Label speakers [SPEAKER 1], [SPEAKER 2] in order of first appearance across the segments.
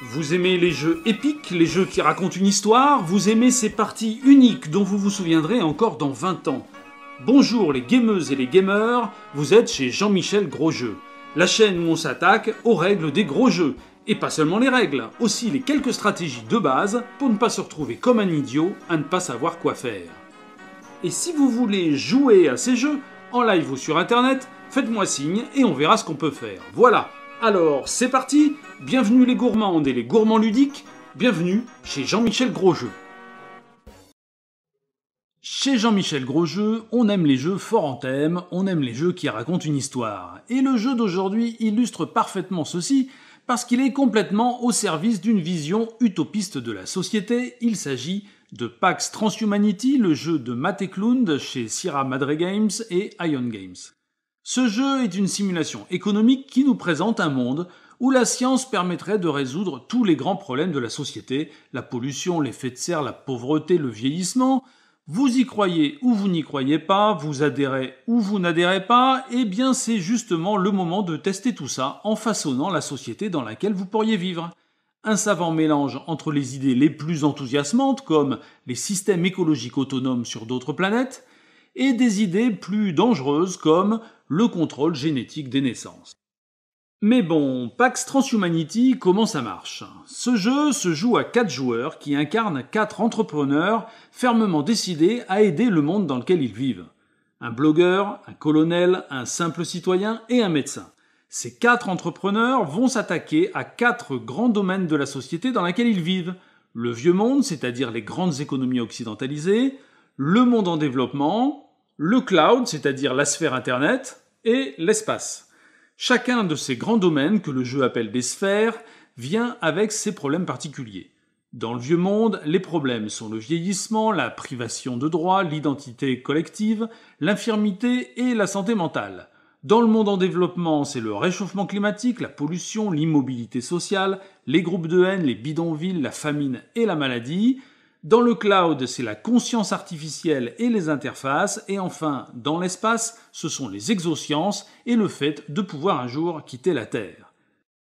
[SPEAKER 1] Vous aimez les jeux épiques, les jeux qui racontent une histoire, vous aimez ces parties uniques dont vous vous souviendrez encore dans 20 ans. Bonjour les gameuses et les gamers, vous êtes chez Jean-Michel Grosjeu, la chaîne où on s'attaque aux règles des gros jeux, et pas seulement les règles, aussi les quelques stratégies de base pour ne pas se retrouver comme un idiot à ne pas savoir quoi faire. Et si vous voulez jouer à ces jeux, en live ou sur internet, faites-moi signe et on verra ce qu'on peut faire. Voilà, alors, c'est parti Bienvenue les gourmandes et les gourmands ludiques, bienvenue chez Jean-Michel Grosjeu. Chez Jean-Michel Grosjeu, on aime les jeux forts en thème, on aime les jeux qui racontent une histoire. Et le jeu d'aujourd'hui illustre parfaitement ceci, parce qu'il est complètement au service d'une vision utopiste de la société, il s'agit de Pax Transhumanity, le jeu de Matt Eklund chez Sierra Madre Games et Ion Games. Ce jeu est une simulation économique qui nous présente un monde où la science permettrait de résoudre tous les grands problèmes de la société, la pollution, l'effet de serre, la pauvreté, le vieillissement. Vous y croyez ou vous n'y croyez pas, vous adhérez ou vous n'adhérez pas, et eh bien c'est justement le moment de tester tout ça en façonnant la société dans laquelle vous pourriez vivre. Un savant mélange entre les idées les plus enthousiasmantes, comme les systèmes écologiques autonomes sur d'autres planètes, et des idées plus dangereuses comme le contrôle génétique des naissances. Mais bon, Pax Transhumanity, comment ça marche Ce jeu se joue à 4 joueurs qui incarnent 4 entrepreneurs fermement décidés à aider le monde dans lequel ils vivent. Un blogueur, un colonel, un simple citoyen et un médecin. Ces 4 entrepreneurs vont s'attaquer à 4 grands domaines de la société dans laquelle ils vivent. Le vieux monde, c'est-à-dire les grandes économies occidentalisées, le monde en développement, le cloud, c'est-à-dire la sphère Internet, et l'espace. Chacun de ces grands domaines que le jeu appelle des sphères vient avec ses problèmes particuliers. Dans le vieux monde, les problèmes sont le vieillissement, la privation de droits, l'identité collective, l'infirmité et la santé mentale. Dans le monde en développement, c'est le réchauffement climatique, la pollution, l'immobilité sociale, les groupes de haine, les bidonvilles, la famine et la maladie. Dans le cloud, c'est la conscience artificielle et les interfaces. Et enfin, dans l'espace, ce sont les exosciences et le fait de pouvoir un jour quitter la Terre.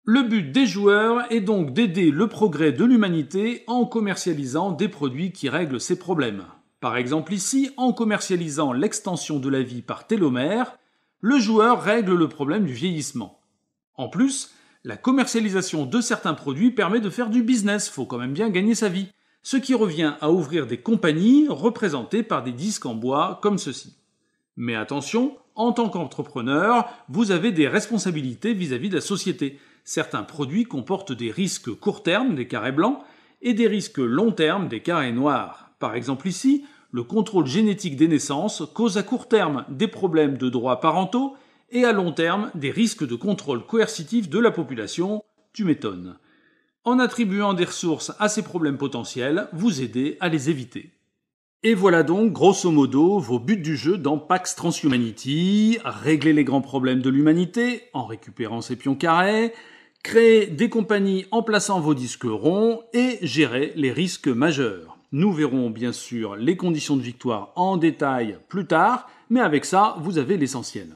[SPEAKER 1] Le but des joueurs est donc d'aider le progrès de l'humanité en commercialisant des produits qui règlent ces problèmes. Par exemple ici, en commercialisant l'extension de la vie par télomère, le joueur règle le problème du vieillissement. En plus, la commercialisation de certains produits permet de faire du business, faut quand même bien gagner sa vie ce qui revient à ouvrir des compagnies représentées par des disques en bois comme ceci. Mais attention, en tant qu'entrepreneur, vous avez des responsabilités vis-à-vis de la société. Certains produits comportent des risques court terme, des carrés blancs, et des risques long terme, des carrés noirs. Par exemple ici, le contrôle génétique des naissances cause à court terme des problèmes de droits parentaux et à long terme des risques de contrôle coercitif de la population. Tu m'étonnes en attribuant des ressources à ces problèmes potentiels, vous aidez à les éviter. Et voilà donc, grosso modo, vos buts du jeu dans Pax Transhumanity, régler les grands problèmes de l'humanité en récupérant ses pions carrés, créer des compagnies en plaçant vos disques ronds et gérer les risques majeurs. Nous verrons bien sûr les conditions de victoire en détail plus tard, mais avec ça, vous avez l'essentiel.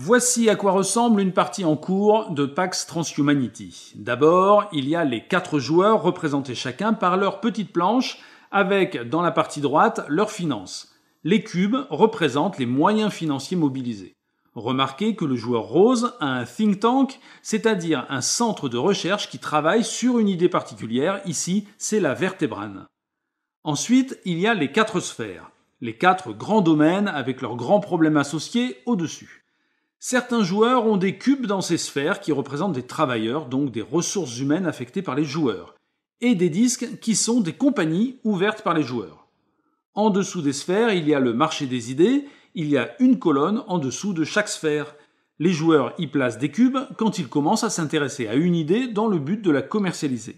[SPEAKER 1] Voici à quoi ressemble une partie en cours de Pax Transhumanity. D'abord, il y a les quatre joueurs représentés chacun par leur petite planche avec, dans la partie droite, leurs finances. Les cubes représentent les moyens financiers mobilisés. Remarquez que le joueur rose a un think tank, c'est-à-dire un centre de recherche qui travaille sur une idée particulière, ici c'est la vertébrane. Ensuite, il y a les quatre sphères, les quatre grands domaines avec leurs grands problèmes associés au-dessus. Certains joueurs ont des cubes dans ces sphères qui représentent des travailleurs, donc des ressources humaines affectées par les joueurs, et des disques qui sont des compagnies ouvertes par les joueurs. En dessous des sphères, il y a le marché des idées, il y a une colonne en dessous de chaque sphère. Les joueurs y placent des cubes quand ils commencent à s'intéresser à une idée dans le but de la commercialiser.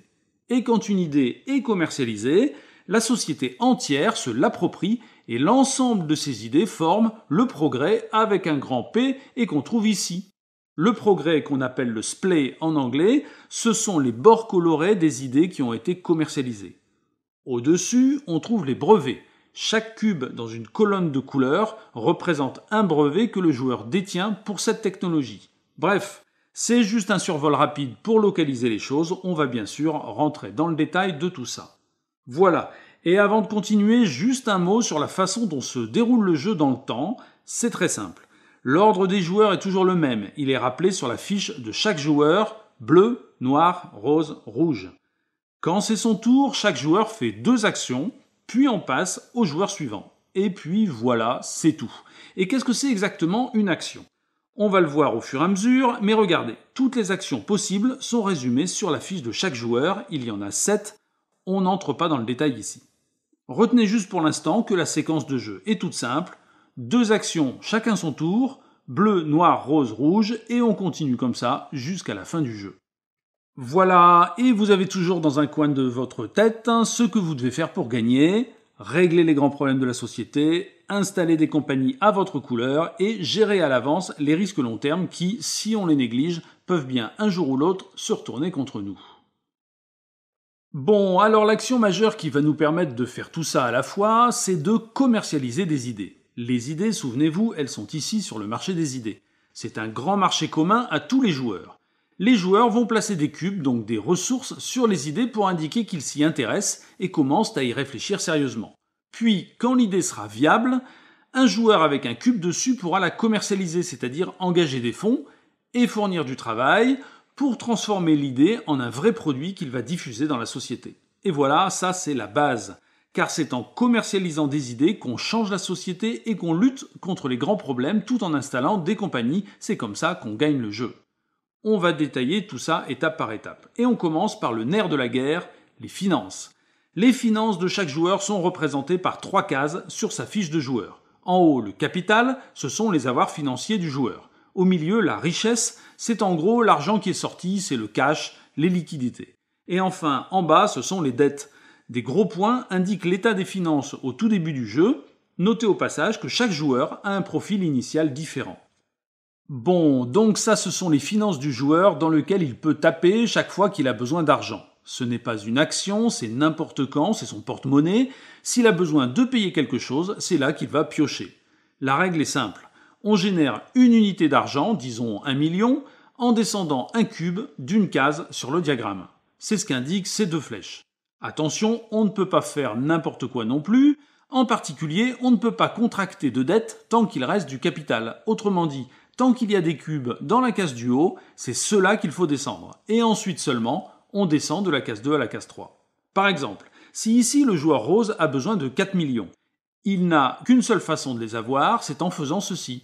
[SPEAKER 1] Et quand une idée est commercialisée, la société entière se l'approprie et l'ensemble de ces idées forment le progrès avec un grand P et qu'on trouve ici. Le progrès qu'on appelle le splay en anglais, ce sont les bords colorés des idées qui ont été commercialisées. Au-dessus, on trouve les brevets. Chaque cube dans une colonne de couleurs représente un brevet que le joueur détient pour cette technologie. Bref, c'est juste un survol rapide pour localiser les choses, on va bien sûr rentrer dans le détail de tout ça. Voilà, et avant de continuer, juste un mot sur la façon dont se déroule le jeu dans le temps. C'est très simple. L'ordre des joueurs est toujours le même. Il est rappelé sur la fiche de chaque joueur bleu, noir, rose, rouge. Quand c'est son tour, chaque joueur fait deux actions, puis on passe au joueur suivant. Et puis voilà, c'est tout. Et qu'est-ce que c'est exactement une action On va le voir au fur et à mesure, mais regardez, toutes les actions possibles sont résumées sur la fiche de chaque joueur, il y en a 7, on n'entre pas dans le détail ici. Retenez juste pour l'instant que la séquence de jeu est toute simple. Deux actions, chacun son tour, bleu, noir, rose, rouge, et on continue comme ça jusqu'à la fin du jeu. Voilà, et vous avez toujours dans un coin de votre tête hein, ce que vous devez faire pour gagner, régler les grands problèmes de la société, installer des compagnies à votre couleur et gérer à l'avance les risques long terme qui, si on les néglige, peuvent bien un jour ou l'autre se retourner contre nous. Bon, alors l'action majeure qui va nous permettre de faire tout ça à la fois, c'est de commercialiser des idées. Les idées, souvenez-vous, elles sont ici sur le marché des idées. C'est un grand marché commun à tous les joueurs. Les joueurs vont placer des cubes, donc des ressources, sur les idées pour indiquer qu'ils s'y intéressent et commencent à y réfléchir sérieusement. Puis, quand l'idée sera viable, un joueur avec un cube dessus pourra la commercialiser, c'est-à-dire engager des fonds et fournir du travail, pour transformer l'idée en un vrai produit qu'il va diffuser dans la société. Et voilà, ça c'est la base, car c'est en commercialisant des idées qu'on change la société et qu'on lutte contre les grands problèmes tout en installant des compagnies, c'est comme ça qu'on gagne le jeu. On va détailler tout ça étape par étape. Et on commence par le nerf de la guerre, les finances. Les finances de chaque joueur sont représentées par trois cases sur sa fiche de joueur. En haut, le capital, ce sont les avoirs financiers du joueur. Au milieu, la richesse, c'est en gros l'argent qui est sorti, c'est le cash, les liquidités. Et enfin, en bas, ce sont les dettes. Des gros points indiquent l'état des finances au tout début du jeu. Notez au passage que chaque joueur a un profil initial différent. Bon, donc ça ce sont les finances du joueur dans lequel il peut taper chaque fois qu'il a besoin d'argent. Ce n'est pas une action, c'est n'importe quand, c'est son porte-monnaie. S'il a besoin de payer quelque chose, c'est là qu'il va piocher. La règle est simple on génère une unité d'argent, disons 1 million, en descendant un cube d'une case sur le diagramme. C'est ce qu'indiquent ces deux flèches. Attention, on ne peut pas faire n'importe quoi non plus, en particulier on ne peut pas contracter de dette tant qu'il reste du capital. Autrement dit, tant qu'il y a des cubes dans la case du haut, c'est cela qu'il faut descendre. Et ensuite seulement, on descend de la case 2 à la case 3. Par exemple, si ici le joueur rose a besoin de 4 millions, il n'a qu'une seule façon de les avoir, c'est en faisant ceci.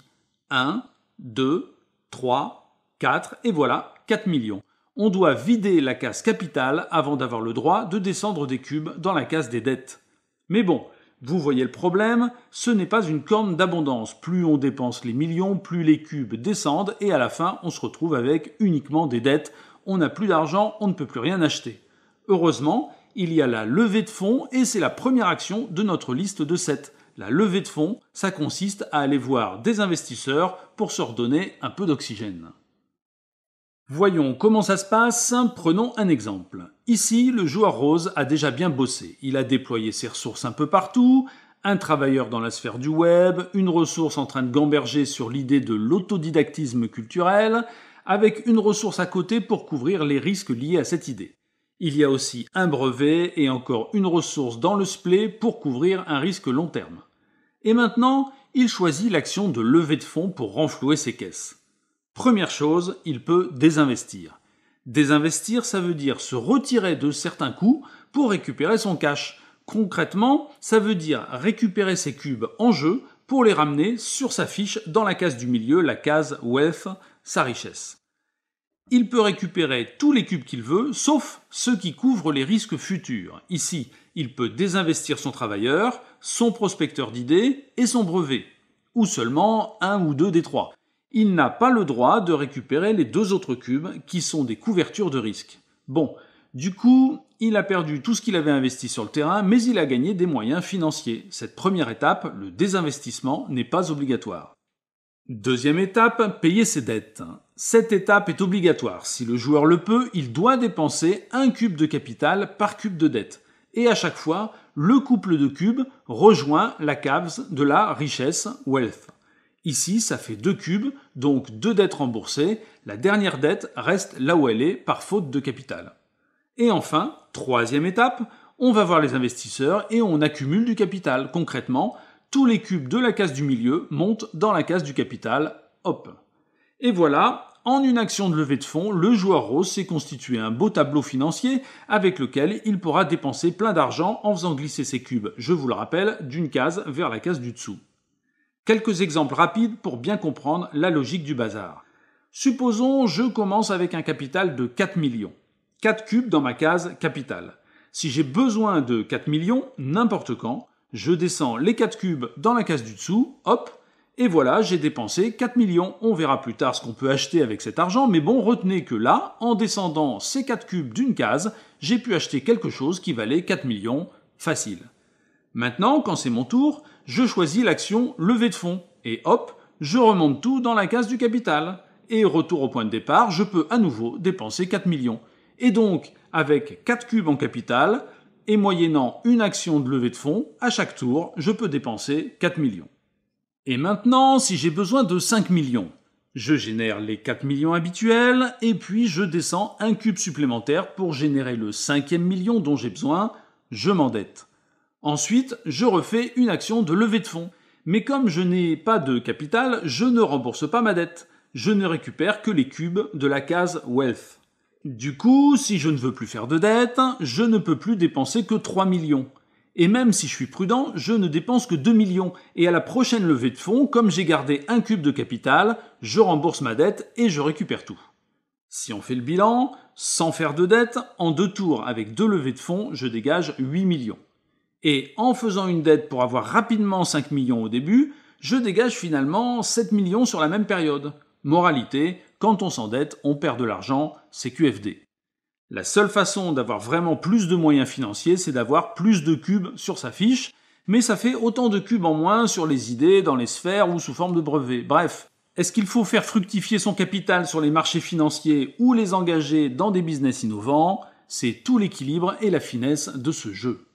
[SPEAKER 1] 1, 2, 3, 4, et voilà, 4 millions. On doit vider la case capitale avant d'avoir le droit de descendre des cubes dans la case des dettes. Mais bon, vous voyez le problème, ce n'est pas une corne d'abondance. Plus on dépense les millions, plus les cubes descendent et à la fin on se retrouve avec uniquement des dettes. On n'a plus d'argent, on ne peut plus rien acheter. Heureusement, il y a la levée de fonds et c'est la première action de notre liste de 7. La levée de fonds, ça consiste à aller voir des investisseurs pour se redonner un peu d'oxygène. Voyons comment ça se passe, prenons un exemple. Ici, le joueur rose a déjà bien bossé. Il a déployé ses ressources un peu partout, un travailleur dans la sphère du web, une ressource en train de gamberger sur l'idée de l'autodidactisme culturel, avec une ressource à côté pour couvrir les risques liés à cette idée. Il y a aussi un brevet et encore une ressource dans le splé pour couvrir un risque long terme. Et maintenant, il choisit l'action de levée de fonds pour renflouer ses caisses. Première chose, il peut désinvestir. Désinvestir, ça veut dire se retirer de certains coûts pour récupérer son cash. Concrètement, ça veut dire récupérer ses cubes en jeu pour les ramener sur sa fiche dans la case du milieu, la case Wealth, sa richesse il peut récupérer tous les cubes qu'il veut, sauf ceux qui couvrent les risques futurs. Ici, il peut désinvestir son travailleur, son prospecteur d'idées et son brevet, ou seulement un ou deux des trois. Il n'a pas le droit de récupérer les deux autres cubes qui sont des couvertures de risque. Bon, du coup, il a perdu tout ce qu'il avait investi sur le terrain, mais il a gagné des moyens financiers. Cette première étape, le désinvestissement, n'est pas obligatoire. Deuxième étape, payer ses dettes. Cette étape est obligatoire. Si le joueur le peut, il doit dépenser un cube de capital par cube de dette. Et à chaque fois, le couple de cubes rejoint la cave de la richesse wealth. Ici, ça fait deux cubes, donc deux dettes remboursées. La dernière dette reste là où elle est par faute de capital. Et enfin, troisième étape, on va voir les investisseurs et on accumule du capital. Concrètement, tous les cubes de la case du milieu montent dans la case du capital, hop. Et voilà, en une action de levée de fonds, le joueur rose s'est constitué un beau tableau financier avec lequel il pourra dépenser plein d'argent en faisant glisser ses cubes, je vous le rappelle, d'une case vers la case du dessous. Quelques exemples rapides pour bien comprendre la logique du bazar. Supposons je commence avec un capital de 4 millions. 4 cubes dans ma case capital. Si j'ai besoin de 4 millions, n'importe quand, je descends les 4 cubes dans la case du dessous, hop, et voilà, j'ai dépensé 4 millions. On verra plus tard ce qu'on peut acheter avec cet argent, mais bon, retenez que là, en descendant ces 4 cubes d'une case, j'ai pu acheter quelque chose qui valait 4 millions, facile. Maintenant, quand c'est mon tour, je choisis l'action levée de fonds, et hop, je remonte tout dans la case du capital. Et retour au point de départ, je peux à nouveau dépenser 4 millions. Et donc, avec 4 cubes en capital, et moyennant une action de levée de fonds, à chaque tour, je peux dépenser 4 millions. Et maintenant, si j'ai besoin de 5 millions, je génère les 4 millions habituels et puis je descends un cube supplémentaire pour générer le cinquième million dont j'ai besoin, je m'endette. Ensuite, je refais une action de levée de fonds. Mais comme je n'ai pas de capital, je ne rembourse pas ma dette. Je ne récupère que les cubes de la case Wealth. Du coup, si je ne veux plus faire de dette, je ne peux plus dépenser que 3 millions. Et même si je suis prudent, je ne dépense que 2 millions. Et à la prochaine levée de fonds, comme j'ai gardé un cube de capital, je rembourse ma dette et je récupère tout. Si on fait le bilan, sans faire de dette, en deux tours avec deux levées de fonds, je dégage 8 millions. Et en faisant une dette pour avoir rapidement 5 millions au début, je dégage finalement 7 millions sur la même période. Moralité, quand on s'endette, on perd de l'argent, c'est QFD. La seule façon d'avoir vraiment plus de moyens financiers, c'est d'avoir plus de cubes sur sa fiche, mais ça fait autant de cubes en moins sur les idées, dans les sphères ou sous forme de brevets. Bref, est-ce qu'il faut faire fructifier son capital sur les marchés financiers ou les engager dans des business innovants C'est tout l'équilibre et la finesse de ce jeu.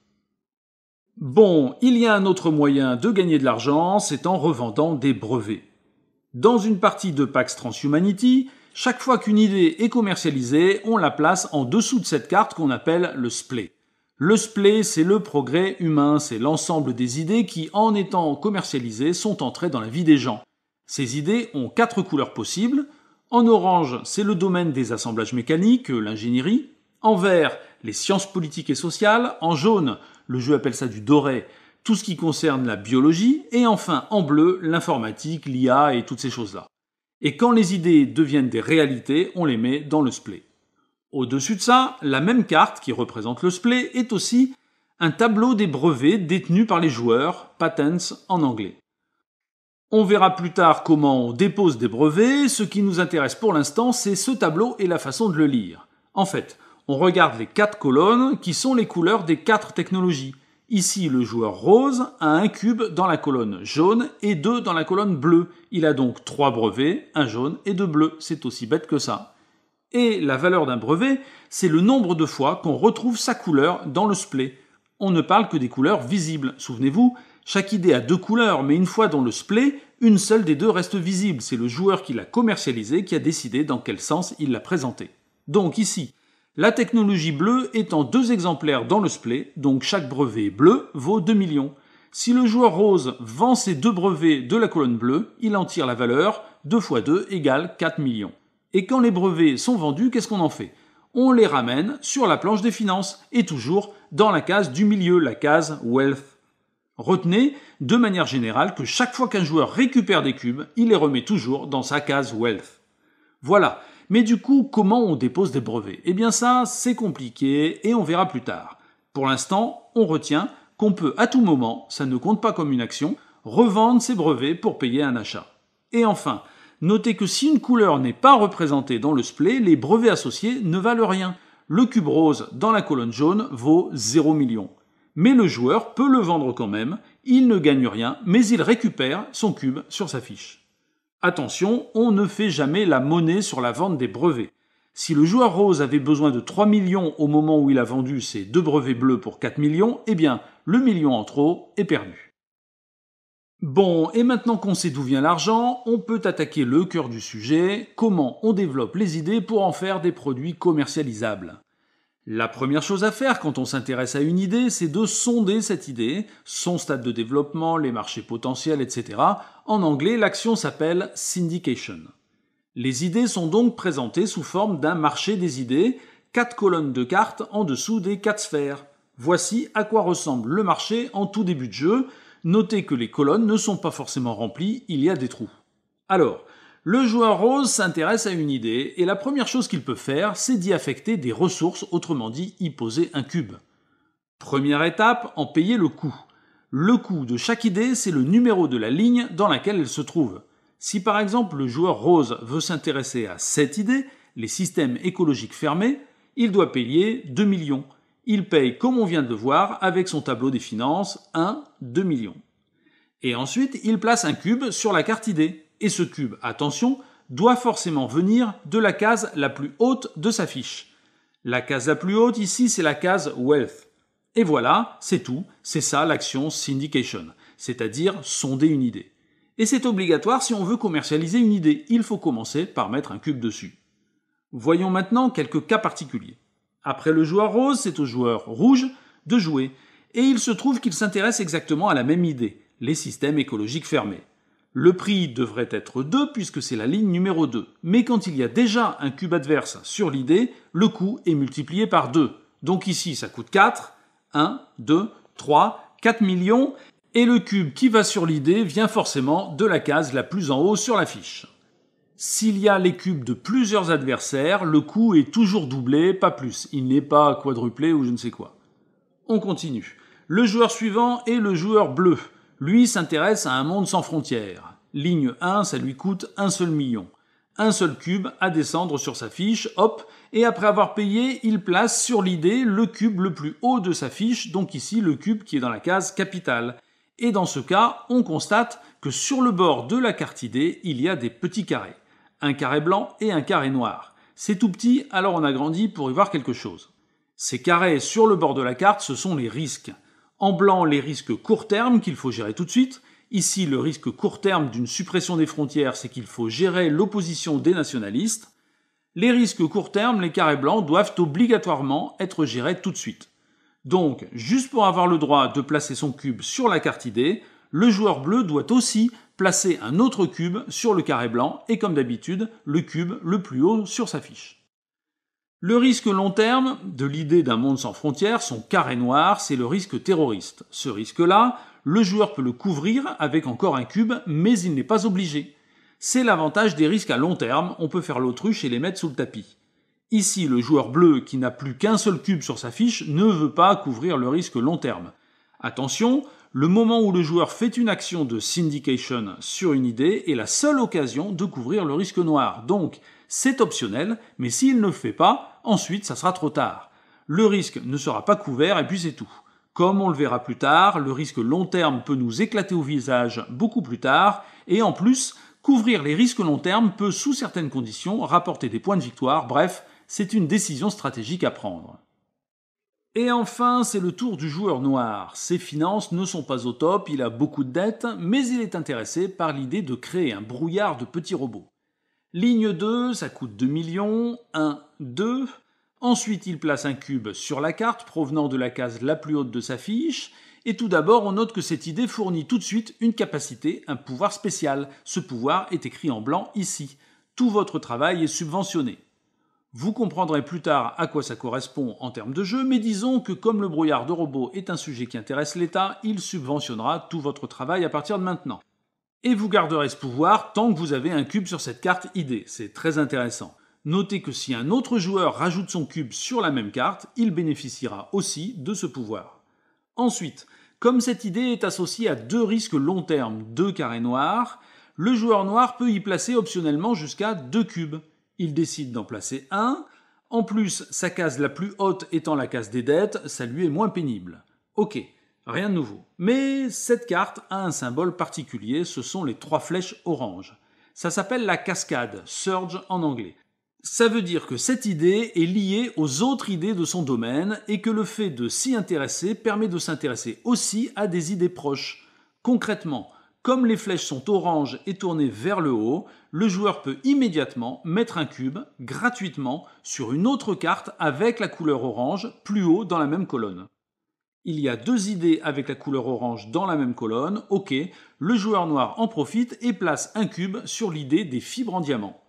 [SPEAKER 1] Bon, il y a un autre moyen de gagner de l'argent, c'est en revendant des brevets. Dans une partie de Pax Transhumanity, chaque fois qu'une idée est commercialisée, on la place en dessous de cette carte qu'on appelle le splay. Le splay, c'est le progrès humain, c'est l'ensemble des idées qui, en étant commercialisées, sont entrées dans la vie des gens. Ces idées ont quatre couleurs possibles. En orange, c'est le domaine des assemblages mécaniques, l'ingénierie. En vert, les sciences politiques et sociales. En jaune, le jeu appelle ça du doré, tout ce qui concerne la biologie, et enfin en bleu, l'informatique, l'IA et toutes ces choses-là. Et quand les idées deviennent des réalités, on les met dans le splay. Au-dessus de ça, la même carte qui représente le splay est aussi un tableau des brevets détenus par les joueurs, patents en anglais. On verra plus tard comment on dépose des brevets, ce qui nous intéresse pour l'instant c'est ce tableau et la façon de le lire. En fait, on regarde les quatre colonnes qui sont les couleurs des quatre technologies, Ici, le joueur rose a un cube dans la colonne jaune et deux dans la colonne bleue. Il a donc trois brevets, un jaune et deux bleus. C'est aussi bête que ça. Et la valeur d'un brevet, c'est le nombre de fois qu'on retrouve sa couleur dans le splay. On ne parle que des couleurs visibles. Souvenez-vous, chaque idée a deux couleurs, mais une fois dans le splay, une seule des deux reste visible. C'est le joueur qui l'a commercialisé qui a décidé dans quel sens il l'a présenté. Donc ici, la technologie bleue est en deux exemplaires dans le splay, donc chaque brevet bleu vaut 2 millions. Si le joueur rose vend ses deux brevets de la colonne bleue, il en tire la valeur 2 x 2 égale 4 millions. Et quand les brevets sont vendus, qu'est-ce qu'on en fait On les ramène sur la planche des finances et toujours dans la case du milieu, la case wealth. Retenez de manière générale que chaque fois qu'un joueur récupère des cubes, il les remet toujours dans sa case wealth. Voilà, mais du coup, comment on dépose des brevets Eh bien ça, c'est compliqué et on verra plus tard. Pour l'instant, on retient qu'on peut à tout moment, ça ne compte pas comme une action, revendre ses brevets pour payer un achat. Et enfin, notez que si une couleur n'est pas représentée dans le splay, les brevets associés ne valent rien. Le cube rose dans la colonne jaune vaut 0 million. Mais le joueur peut le vendre quand même, il ne gagne rien, mais il récupère son cube sur sa fiche. Attention, on ne fait jamais la monnaie sur la vente des brevets. Si le joueur rose avait besoin de 3 millions au moment où il a vendu ses deux brevets bleus pour 4 millions, eh bien, le million en trop est perdu. Bon, et maintenant qu'on sait d'où vient l'argent, on peut attaquer le cœur du sujet, comment on développe les idées pour en faire des produits commercialisables. La première chose à faire quand on s'intéresse à une idée, c'est de sonder cette idée, son stade de développement, les marchés potentiels, etc. En anglais, l'action s'appelle syndication. Les idées sont donc présentées sous forme d'un marché des idées, quatre colonnes de cartes en dessous des quatre sphères. Voici à quoi ressemble le marché en tout début de jeu. Notez que les colonnes ne sont pas forcément remplies, il y a des trous. Alors, le joueur rose s'intéresse à une idée et la première chose qu'il peut faire, c'est d'y affecter des ressources, autrement dit y poser un cube. Première étape, en payer le coût. Le coût de chaque idée, c'est le numéro de la ligne dans laquelle elle se trouve. Si par exemple le joueur rose veut s'intéresser à cette idée, les systèmes écologiques fermés, il doit payer 2 millions. Il paye, comme on vient de le voir, avec son tableau des finances, 1, 2 millions. Et ensuite, il place un cube sur la carte idée. Et ce cube, attention, doit forcément venir de la case la plus haute de sa fiche. La case la plus haute ici, c'est la case Wealth. Et voilà, c'est tout, c'est ça l'action syndication, c'est-à-dire sonder une idée. Et c'est obligatoire si on veut commercialiser une idée, il faut commencer par mettre un cube dessus. Voyons maintenant quelques cas particuliers. Après le joueur rose, c'est au joueur rouge de jouer, et il se trouve qu'il s'intéresse exactement à la même idée, les systèmes écologiques fermés. Le prix devrait être 2 puisque c'est la ligne numéro 2. Mais quand il y a déjà un cube adverse sur l'idée, le coût est multiplié par 2. Donc ici, ça coûte 4, 1, 2, 3, 4 millions, et le cube qui va sur l'idée vient forcément de la case la plus en haut sur la fiche. S'il y a les cubes de plusieurs adversaires, le coût est toujours doublé, pas plus. Il n'est pas quadruplé ou je ne sais quoi. On continue. Le joueur suivant est le joueur bleu. Lui s'intéresse à un monde sans frontières. Ligne 1, ça lui coûte un seul million. Un seul cube à descendre sur sa fiche, hop, et après avoir payé, il place sur l'idée le cube le plus haut de sa fiche, donc ici le cube qui est dans la case capitale. Et dans ce cas, on constate que sur le bord de la carte idée, il y a des petits carrés. Un carré blanc et un carré noir. C'est tout petit, alors on agrandit pour y voir quelque chose. Ces carrés sur le bord de la carte, ce sont les risques. En blanc, les risques court terme qu'il faut gérer tout de suite. Ici, le risque court terme d'une suppression des frontières, c'est qu'il faut gérer l'opposition des nationalistes. Les risques court terme, les carrés blancs, doivent obligatoirement être gérés tout de suite. Donc, juste pour avoir le droit de placer son cube sur la carte idée, le joueur bleu doit aussi placer un autre cube sur le carré blanc et comme d'habitude, le cube le plus haut sur sa fiche. Le risque long terme de l'idée d'un monde sans frontières, son carré noir, c'est le risque terroriste. Ce risque-là, le joueur peut le couvrir avec encore un cube, mais il n'est pas obligé. C'est l'avantage des risques à long terme, on peut faire l'autruche et les mettre sous le tapis. Ici, le joueur bleu qui n'a plus qu'un seul cube sur sa fiche ne veut pas couvrir le risque long terme. Attention, le moment où le joueur fait une action de syndication sur une idée est la seule occasion de couvrir le risque noir. Donc, c'est optionnel, mais s'il ne le fait pas, ensuite ça sera trop tard. Le risque ne sera pas couvert et puis c'est tout. Comme on le verra plus tard, le risque long terme peut nous éclater au visage beaucoup plus tard, et en plus, couvrir les risques long terme peut, sous certaines conditions, rapporter des points de victoire, bref, c'est une décision stratégique à prendre. Et enfin, c'est le tour du joueur noir. Ses finances ne sont pas au top, il a beaucoup de dettes, mais il est intéressé par l'idée de créer un brouillard de petits robots. Ligne 2, ça coûte 2 millions. 1, 2. Ensuite, il place un cube sur la carte provenant de la case la plus haute de sa fiche. Et tout d'abord, on note que cette idée fournit tout de suite une capacité, un pouvoir spécial. Ce pouvoir est écrit en blanc ici. Tout votre travail est subventionné. Vous comprendrez plus tard à quoi ça correspond en termes de jeu, mais disons que comme le brouillard de robots est un sujet qui intéresse l'État, il subventionnera tout votre travail à partir de maintenant et vous garderez ce pouvoir tant que vous avez un cube sur cette carte idée. C'est très intéressant. Notez que si un autre joueur rajoute son cube sur la même carte, il bénéficiera aussi de ce pouvoir. Ensuite, comme cette idée est associée à deux risques long terme, deux carrés noirs, le joueur noir peut y placer optionnellement jusqu'à deux cubes. Il décide d'en placer un, en plus sa case la plus haute étant la case des dettes, ça lui est moins pénible. Ok, Rien de nouveau. Mais cette carte a un symbole particulier, ce sont les trois flèches orange. Ça s'appelle la cascade, surge en anglais. Ça veut dire que cette idée est liée aux autres idées de son domaine et que le fait de s'y intéresser permet de s'intéresser aussi à des idées proches. Concrètement, comme les flèches sont oranges et tournées vers le haut, le joueur peut immédiatement mettre un cube gratuitement sur une autre carte avec la couleur orange plus haut dans la même colonne il y a deux idées avec la couleur orange dans la même colonne, ok, le joueur noir en profite et place un cube sur l'idée des fibres en diamant.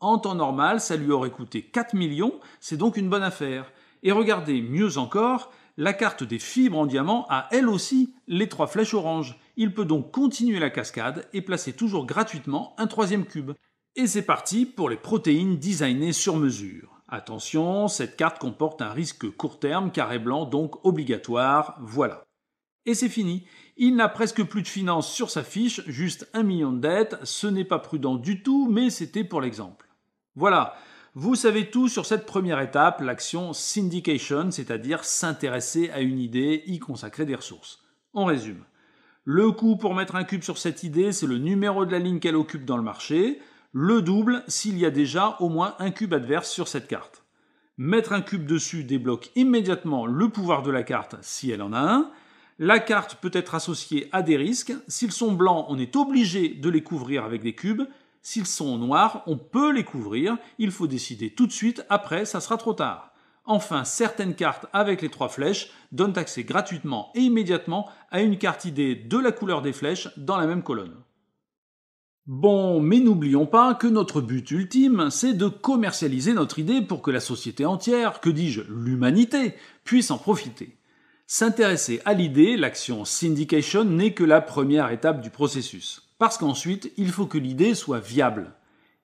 [SPEAKER 1] En temps normal, ça lui aurait coûté 4 millions, c'est donc une bonne affaire. Et regardez, mieux encore, la carte des fibres en diamant a elle aussi les trois flèches oranges. Il peut donc continuer la cascade et placer toujours gratuitement un troisième cube. Et c'est parti pour les protéines designées sur mesure. Attention, cette carte comporte un risque court terme, carré blanc, donc obligatoire, voilà. Et c'est fini. Il n'a presque plus de finances sur sa fiche, juste un million de dettes, ce n'est pas prudent du tout, mais c'était pour l'exemple. Voilà, vous savez tout sur cette première étape, l'action syndication, c'est-à-dire s'intéresser à une idée, y consacrer des ressources. On résume. Le coût pour mettre un cube sur cette idée, c'est le numéro de la ligne qu'elle occupe dans le marché le double s'il y a déjà au moins un cube adverse sur cette carte. Mettre un cube dessus débloque immédiatement le pouvoir de la carte si elle en a un. La carte peut être associée à des risques. S'ils sont blancs, on est obligé de les couvrir avec des cubes. S'ils sont noirs, on peut les couvrir. Il faut décider tout de suite, après, ça sera trop tard. Enfin, certaines cartes avec les trois flèches donnent accès gratuitement et immédiatement à une carte idée de la couleur des flèches dans la même colonne. Bon, mais n'oublions pas que notre but ultime, c'est de commercialiser notre idée pour que la société entière, que dis-je, l'humanité, puisse en profiter. S'intéresser à l'idée, l'action syndication, n'est que la première étape du processus, parce qu'ensuite, il faut que l'idée soit viable.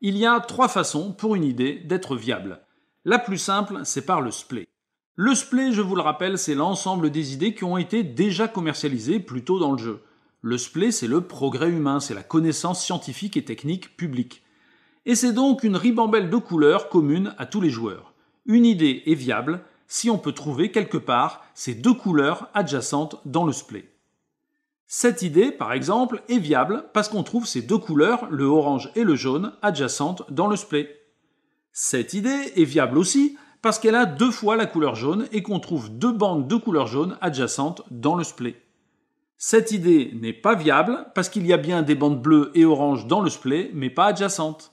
[SPEAKER 1] Il y a trois façons pour une idée d'être viable. La plus simple, c'est par le splay. Le splay, je vous le rappelle, c'est l'ensemble des idées qui ont été déjà commercialisées plus tôt dans le jeu. Le SPLE, c'est le progrès humain, c'est la connaissance scientifique et technique publique. Et c'est donc une ribambelle de couleurs commune à tous les joueurs. Une idée est viable si on peut trouver quelque part ces deux couleurs adjacentes dans le splay. Cette idée, par exemple, est viable parce qu'on trouve ces deux couleurs, le orange et le jaune, adjacentes dans le splay. Cette idée est viable aussi parce qu'elle a deux fois la couleur jaune et qu'on trouve deux bandes de couleur jaune adjacentes dans le splay. Cette idée n'est pas viable parce qu'il y a bien des bandes bleues et oranges dans le splay, mais pas adjacentes.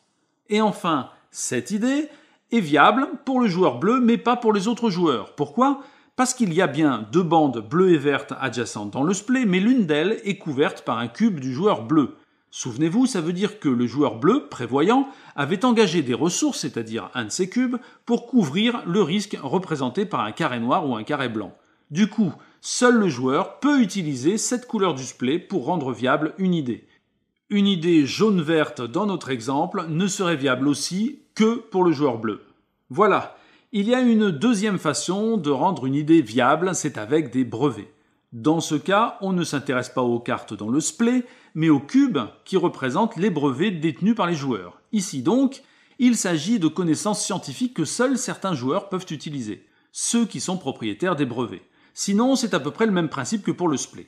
[SPEAKER 1] Et enfin, cette idée est viable pour le joueur bleu, mais pas pour les autres joueurs. Pourquoi Parce qu'il y a bien deux bandes bleues et vertes adjacentes dans le splay, mais l'une d'elles est couverte par un cube du joueur bleu. Souvenez-vous, ça veut dire que le joueur bleu, prévoyant, avait engagé des ressources, c'est-à-dire un de ses cubes, pour couvrir le risque représenté par un carré noir ou un carré blanc. Du coup, seul le joueur peut utiliser cette couleur du splay pour rendre viable une idée. Une idée jaune-verte dans notre exemple ne serait viable aussi que pour le joueur bleu. Voilà, il y a une deuxième façon de rendre une idée viable, c'est avec des brevets. Dans ce cas, on ne s'intéresse pas aux cartes dans le splay, mais aux cubes qui représentent les brevets détenus par les joueurs. Ici donc, il s'agit de connaissances scientifiques que seuls certains joueurs peuvent utiliser, ceux qui sont propriétaires des brevets. Sinon, c'est à peu près le même principe que pour le split.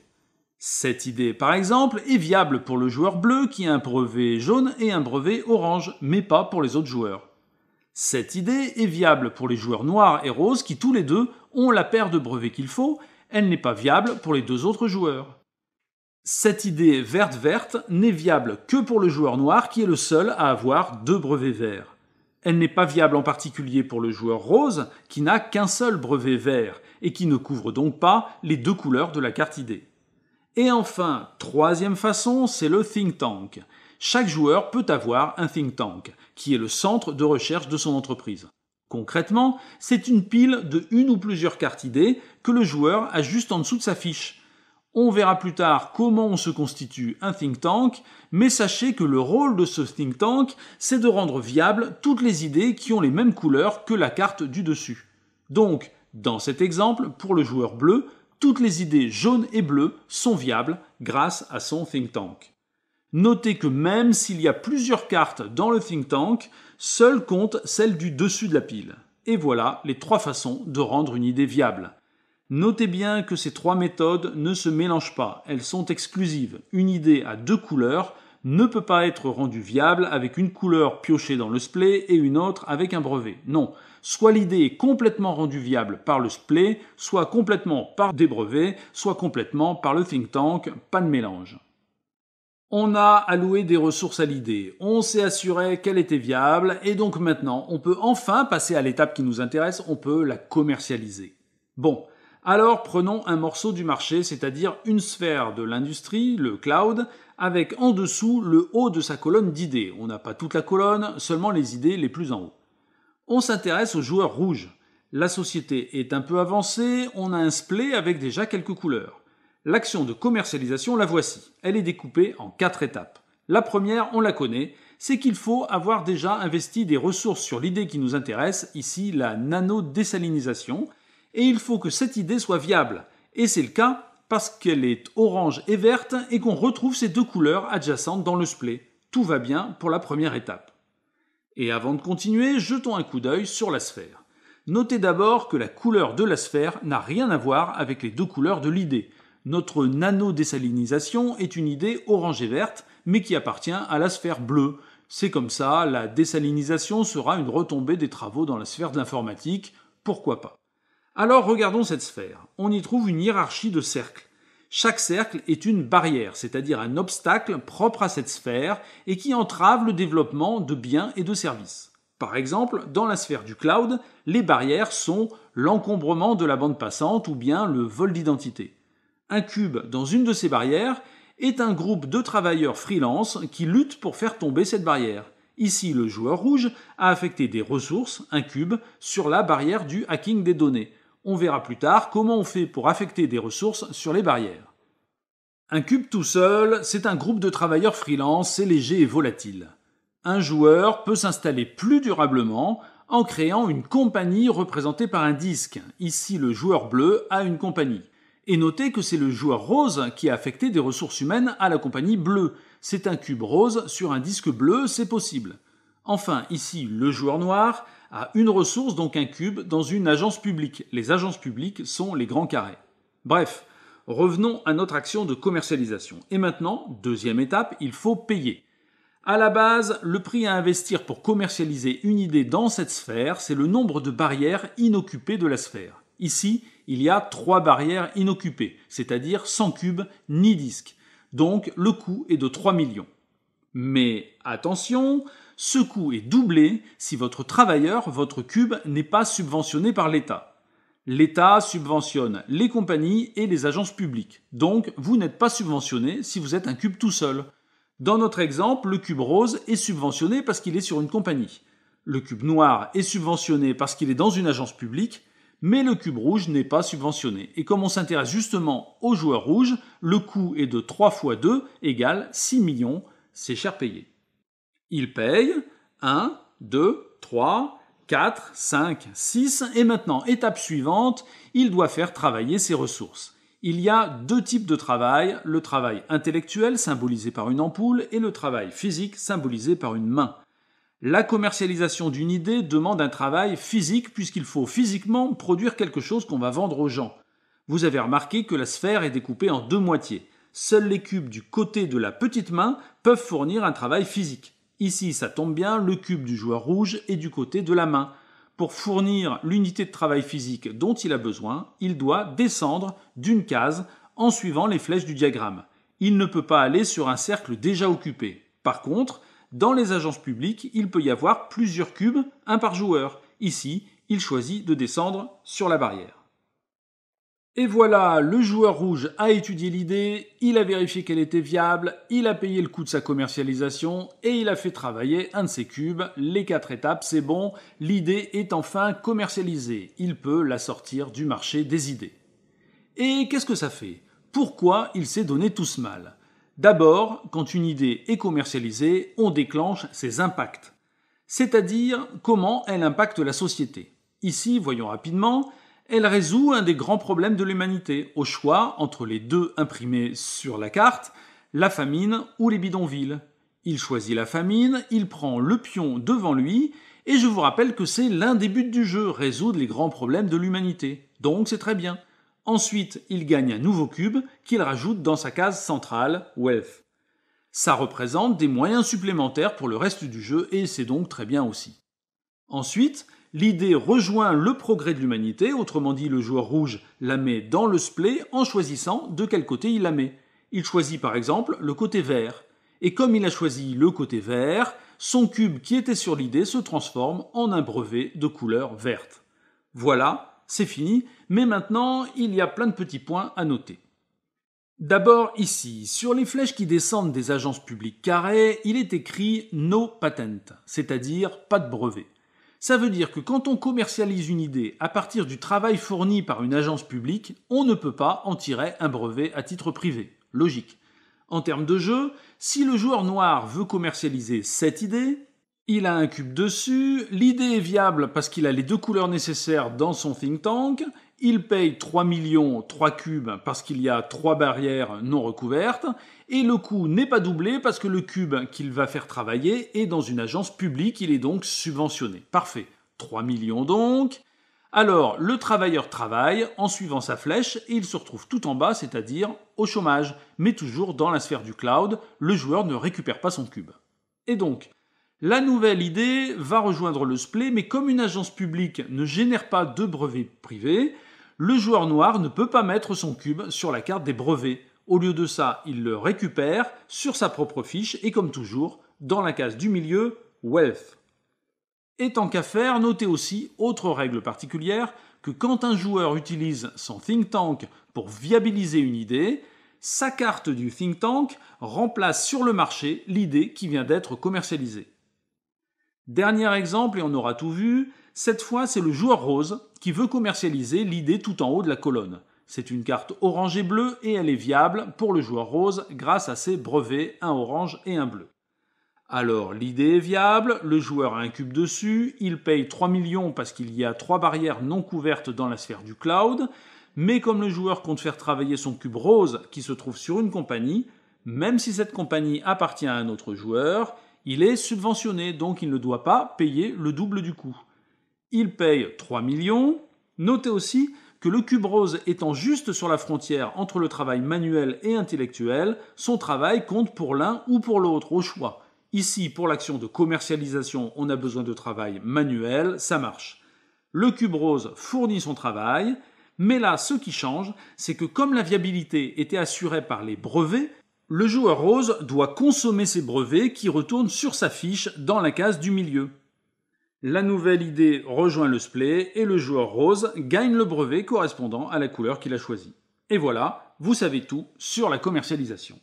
[SPEAKER 1] Cette idée, par exemple, est viable pour le joueur bleu qui a un brevet jaune et un brevet orange, mais pas pour les autres joueurs. Cette idée est viable pour les joueurs noirs et roses qui tous les deux ont la paire de brevets qu'il faut, elle n'est pas viable pour les deux autres joueurs. Cette idée verte-verte n'est viable que pour le joueur noir qui est le seul à avoir deux brevets verts. Elle n'est pas viable en particulier pour le joueur rose, qui n'a qu'un seul brevet vert, et qui ne couvre donc pas les deux couleurs de la carte idée. Et enfin, troisième façon, c'est le think tank. Chaque joueur peut avoir un think tank, qui est le centre de recherche de son entreprise. Concrètement, c'est une pile de une ou plusieurs cartes idées que le joueur a juste en dessous de sa fiche on verra plus tard comment on se constitue un think tank, mais sachez que le rôle de ce think tank, c'est de rendre viables toutes les idées qui ont les mêmes couleurs que la carte du dessus. Donc, dans cet exemple, pour le joueur bleu, toutes les idées jaunes et bleues sont viables grâce à son think tank. Notez que même s'il y a plusieurs cartes dans le think tank, seule compte celle du dessus de la pile. Et voilà les trois façons de rendre une idée viable. Notez bien que ces trois méthodes ne se mélangent pas, elles sont exclusives. Une idée à deux couleurs ne peut pas être rendue viable avec une couleur piochée dans le splay et une autre avec un brevet. Non, soit l'idée est complètement rendue viable par le splay, soit complètement par des brevets, soit complètement par le think tank, pas de mélange. On a alloué des ressources à l'idée, on s'est assuré qu'elle était viable, et donc maintenant on peut enfin passer à l'étape qui nous intéresse, on peut la commercialiser. Bon, alors prenons un morceau du marché, c'est-à-dire une sphère de l'industrie, le cloud, avec en dessous le haut de sa colonne d'idées. On n'a pas toute la colonne, seulement les idées les plus en haut. On s'intéresse aux joueurs rouges. La société est un peu avancée, on a un splay avec déjà quelques couleurs. L'action de commercialisation, la voici. Elle est découpée en quatre étapes. La première, on la connaît, c'est qu'il faut avoir déjà investi des ressources sur l'idée qui nous intéresse, ici la nanodésalinisation, et il faut que cette idée soit viable. Et c'est le cas parce qu'elle est orange et verte et qu'on retrouve ces deux couleurs adjacentes dans le splay. Tout va bien pour la première étape. Et avant de continuer, jetons un coup d'œil sur la sphère. Notez d'abord que la couleur de la sphère n'a rien à voir avec les deux couleurs de l'idée. Notre nano-désalinisation est une idée orange et verte, mais qui appartient à la sphère bleue. C'est comme ça, la désalinisation sera une retombée des travaux dans la sphère de l'informatique, pourquoi pas. Alors regardons cette sphère. On y trouve une hiérarchie de cercles. Chaque cercle est une barrière, c'est-à-dire un obstacle propre à cette sphère et qui entrave le développement de biens et de services. Par exemple, dans la sphère du cloud, les barrières sont l'encombrement de la bande passante ou bien le vol d'identité. Un cube dans une de ces barrières est un groupe de travailleurs freelance qui luttent pour faire tomber cette barrière. Ici, le joueur rouge a affecté des ressources, un cube, sur la barrière du hacking des données. On verra plus tard comment on fait pour affecter des ressources sur les barrières. Un cube tout seul, c'est un groupe de travailleurs freelance, c'est léger et volatile. Un joueur peut s'installer plus durablement en créant une compagnie représentée par un disque. Ici, le joueur bleu a une compagnie. Et notez que c'est le joueur rose qui a affecté des ressources humaines à la compagnie bleue. C'est un cube rose sur un disque bleu, c'est possible. Enfin, ici, le joueur noir à une ressource, donc un cube, dans une agence publique. Les agences publiques sont les grands carrés. Bref, revenons à notre action de commercialisation. Et maintenant, deuxième étape, il faut payer. À la base, le prix à investir pour commercialiser une idée dans cette sphère, c'est le nombre de barrières inoccupées de la sphère. Ici, il y a trois barrières inoccupées, c'est-à-dire sans cube ni disque. Donc le coût est de 3 millions. Mais attention, ce coût est doublé si votre travailleur, votre cube, n'est pas subventionné par l'État. L'État subventionne les compagnies et les agences publiques. Donc, vous n'êtes pas subventionné si vous êtes un cube tout seul. Dans notre exemple, le cube rose est subventionné parce qu'il est sur une compagnie. Le cube noir est subventionné parce qu'il est dans une agence publique, mais le cube rouge n'est pas subventionné. Et comme on s'intéresse justement aux joueurs rouges, le coût est de 3 fois 2 égale 6 millions, c'est cher payé. Il paye 1, 2, 3, 4, 5, 6, et maintenant, étape suivante, il doit faire travailler ses ressources. Il y a deux types de travail, le travail intellectuel symbolisé par une ampoule et le travail physique symbolisé par une main. La commercialisation d'une idée demande un travail physique puisqu'il faut physiquement produire quelque chose qu'on va vendre aux gens. Vous avez remarqué que la sphère est découpée en deux moitiés. Seuls les cubes du côté de la petite main peuvent fournir un travail physique. Ici, ça tombe bien, le cube du joueur rouge est du côté de la main. Pour fournir l'unité de travail physique dont il a besoin, il doit descendre d'une case en suivant les flèches du diagramme. Il ne peut pas aller sur un cercle déjà occupé. Par contre, dans les agences publiques, il peut y avoir plusieurs cubes, un par joueur. Ici, il choisit de descendre sur la barrière. Et voilà, le joueur rouge a étudié l'idée, il a vérifié qu'elle était viable, il a payé le coût de sa commercialisation et il a fait travailler un de ses cubes. Les quatre étapes, c'est bon, l'idée est enfin commercialisée. Il peut la sortir du marché des idées. Et qu'est-ce que ça fait Pourquoi il s'est donné tout ce mal D'abord, quand une idée est commercialisée, on déclenche ses impacts, c'est-à-dire comment elle impacte la société. Ici, voyons rapidement, elle résout un des grands problèmes de l'humanité, au choix entre les deux imprimés sur la carte, la famine ou les bidonvilles. Il choisit la famine, il prend le pion devant lui, et je vous rappelle que c'est l'un des buts du jeu, résoudre les grands problèmes de l'humanité. Donc c'est très bien. Ensuite, il gagne un nouveau cube qu'il rajoute dans sa case centrale, Wealth. Ça représente des moyens supplémentaires pour le reste du jeu et c'est donc très bien aussi. Ensuite, L'idée rejoint le progrès de l'humanité, autrement dit le joueur rouge la met dans le splay en choisissant de quel côté il la met. Il choisit par exemple le côté vert. Et comme il a choisi le côté vert, son cube qui était sur l'idée se transforme en un brevet de couleur verte. Voilà, c'est fini, mais maintenant il y a plein de petits points à noter. D'abord ici, sur les flèches qui descendent des agences publiques carrées, il est écrit no patent, c'est-à-dire pas de brevet. Ça veut dire que quand on commercialise une idée à partir du travail fourni par une agence publique, on ne peut pas en tirer un brevet à titre privé. Logique. En termes de jeu, si le joueur noir veut commercialiser cette idée, il a un cube dessus, l'idée est viable parce qu'il a les deux couleurs nécessaires dans son think tank, il paye 3 millions 3 cubes parce qu'il y a 3 barrières non recouvertes, et le coût n'est pas doublé parce que le cube qu'il va faire travailler est dans une agence publique, il est donc subventionné. Parfait. 3 millions donc. Alors, le travailleur travaille en suivant sa flèche et il se retrouve tout en bas, c'est-à-dire au chômage, mais toujours dans la sphère du cloud, le joueur ne récupère pas son cube. Et donc, la nouvelle idée va rejoindre le SPLAY, mais comme une agence publique ne génère pas de brevets privés, le joueur noir ne peut pas mettre son cube sur la carte des brevets. Au lieu de ça, il le récupère sur sa propre fiche et comme toujours, dans la case du milieu, Wealth. Et tant qu'à faire, notez aussi, autre règle particulière, que quand un joueur utilise son think tank pour viabiliser une idée, sa carte du think tank remplace sur le marché l'idée qui vient d'être commercialisée. Dernier exemple, et on aura tout vu, cette fois, c'est le joueur rose qui veut commercialiser l'idée tout en haut de la colonne. C'est une carte orange et bleue et elle est viable pour le joueur rose grâce à ses brevets, un orange et un bleu. Alors l'idée est viable, le joueur a un cube dessus, il paye 3 millions parce qu'il y a 3 barrières non couvertes dans la sphère du cloud, mais comme le joueur compte faire travailler son cube rose qui se trouve sur une compagnie, même si cette compagnie appartient à un autre joueur, il est subventionné donc il ne doit pas payer le double du coût. Il paye 3 millions. Notez aussi que le cube rose étant juste sur la frontière entre le travail manuel et intellectuel, son travail compte pour l'un ou pour l'autre, au choix. Ici, pour l'action de commercialisation, on a besoin de travail manuel, ça marche. Le cube rose fournit son travail, mais là, ce qui change, c'est que comme la viabilité était assurée par les brevets, le joueur rose doit consommer ses brevets qui retournent sur sa fiche dans la case du milieu. La nouvelle idée rejoint le splay et le joueur rose gagne le brevet correspondant à la couleur qu'il a choisie. Et voilà, vous savez tout sur la commercialisation.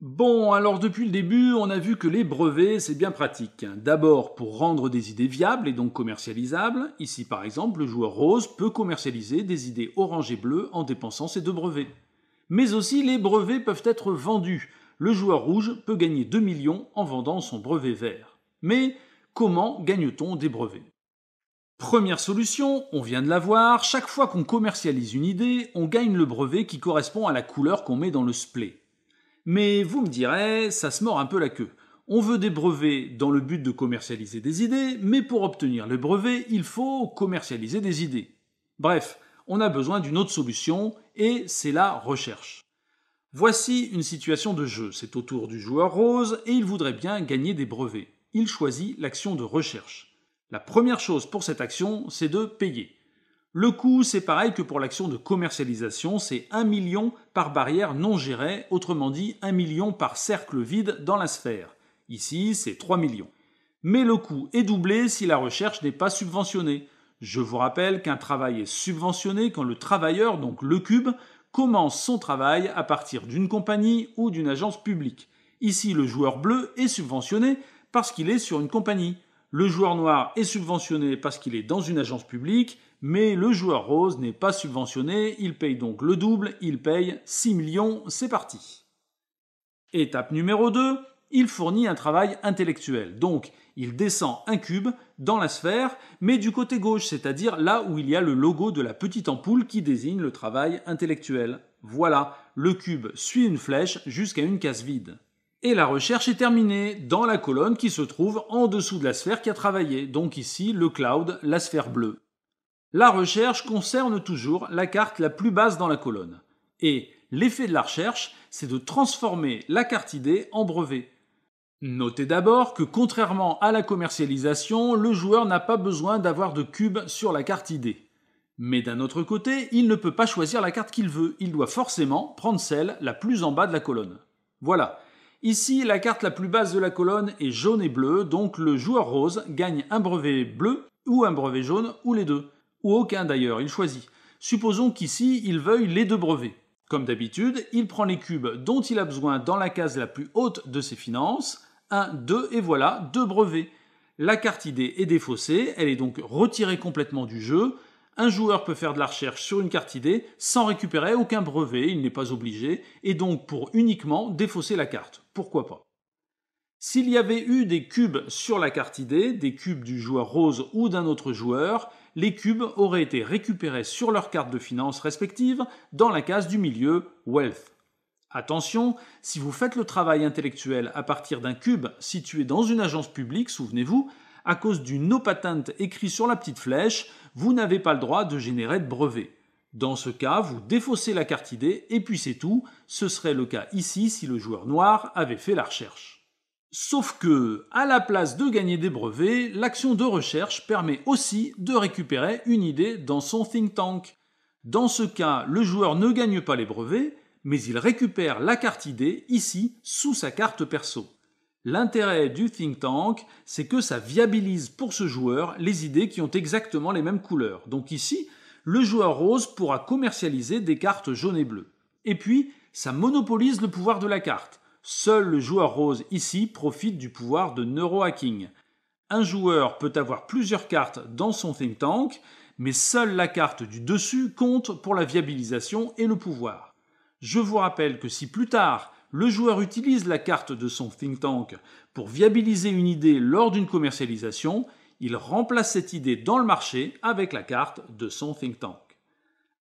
[SPEAKER 1] Bon, alors depuis le début, on a vu que les brevets, c'est bien pratique. D'abord pour rendre des idées viables et donc commercialisables. Ici par exemple, le joueur rose peut commercialiser des idées orange et bleu en dépensant ses deux brevets. Mais aussi les brevets peuvent être vendus. Le joueur rouge peut gagner 2 millions en vendant son brevet vert. Mais comment gagne-t-on des brevets Première solution, on vient de la voir, chaque fois qu'on commercialise une idée, on gagne le brevet qui correspond à la couleur qu'on met dans le splay. Mais vous me direz, ça se mord un peu la queue. On veut des brevets dans le but de commercialiser des idées, mais pour obtenir le brevet, il faut commercialiser des idées. Bref, on a besoin d'une autre solution, et c'est la recherche. Voici une situation de jeu, c'est au tour du joueur rose, et il voudrait bien gagner des brevets il choisit l'action de recherche. La première chose pour cette action, c'est de payer. Le coût, c'est pareil que pour l'action de commercialisation, c'est 1 million par barrière non gérée, autrement dit 1 million par cercle vide dans la sphère. Ici, c'est 3 millions. Mais le coût est doublé si la recherche n'est pas subventionnée. Je vous rappelle qu'un travail est subventionné quand le travailleur, donc le cube, commence son travail à partir d'une compagnie ou d'une agence publique. Ici, le joueur bleu est subventionné parce qu'il est sur une compagnie. Le joueur noir est subventionné parce qu'il est dans une agence publique, mais le joueur rose n'est pas subventionné, il paye donc le double, il paye 6 millions, c'est parti. Étape numéro 2, il fournit un travail intellectuel. Donc, il descend un cube dans la sphère, mais du côté gauche, c'est-à-dire là où il y a le logo de la petite ampoule qui désigne le travail intellectuel. Voilà, le cube suit une flèche jusqu'à une case vide. Et la recherche est terminée dans la colonne qui se trouve en dessous de la sphère qui a travaillé, donc ici le cloud, la sphère bleue. La recherche concerne toujours la carte la plus basse dans la colonne. Et l'effet de la recherche, c'est de transformer la carte idée en brevet. Notez d'abord que contrairement à la commercialisation, le joueur n'a pas besoin d'avoir de cube sur la carte idée. Mais d'un autre côté, il ne peut pas choisir la carte qu'il veut, il doit forcément prendre celle la plus en bas de la colonne. Voilà, Ici, la carte la plus basse de la colonne est jaune et bleue, donc le joueur rose gagne un brevet bleu ou un brevet jaune, ou les deux. Ou aucun d'ailleurs, il choisit. Supposons qu'ici, il veuille les deux brevets. Comme d'habitude, il prend les cubes dont il a besoin dans la case la plus haute de ses finances, un, deux, et voilà, deux brevets. La carte idée est défaussée, elle est donc retirée complètement du jeu, un joueur peut faire de la recherche sur une carte idée sans récupérer aucun brevet, il n'est pas obligé, et donc pour uniquement défausser la carte. Pourquoi pas S'il y avait eu des cubes sur la carte idée, des cubes du joueur rose ou d'un autre joueur, les cubes auraient été récupérés sur leurs carte de finances respectives dans la case du milieu Wealth. Attention, si vous faites le travail intellectuel à partir d'un cube situé dans une agence publique, souvenez-vous, à cause du no patent écrit sur la petite flèche, vous n'avez pas le droit de générer de brevets. Dans ce cas, vous défaussez la carte idée et puis c'est tout. Ce serait le cas ici si le joueur noir avait fait la recherche. Sauf que, à la place de gagner des brevets, l'action de recherche permet aussi de récupérer une idée dans son think tank. Dans ce cas, le joueur ne gagne pas les brevets, mais il récupère la carte idée ici sous sa carte perso. L'intérêt du think tank, c'est que ça viabilise pour ce joueur les idées qui ont exactement les mêmes couleurs. Donc ici, le joueur rose pourra commercialiser des cartes jaunes et bleues. Et puis, ça monopolise le pouvoir de la carte. Seul le joueur rose ici profite du pouvoir de neurohacking. Un joueur peut avoir plusieurs cartes dans son think tank, mais seule la carte du dessus compte pour la viabilisation et le pouvoir. Je vous rappelle que si plus tard le joueur utilise la carte de son think tank pour viabiliser une idée lors d'une commercialisation, il remplace cette idée dans le marché avec la carte de son think tank.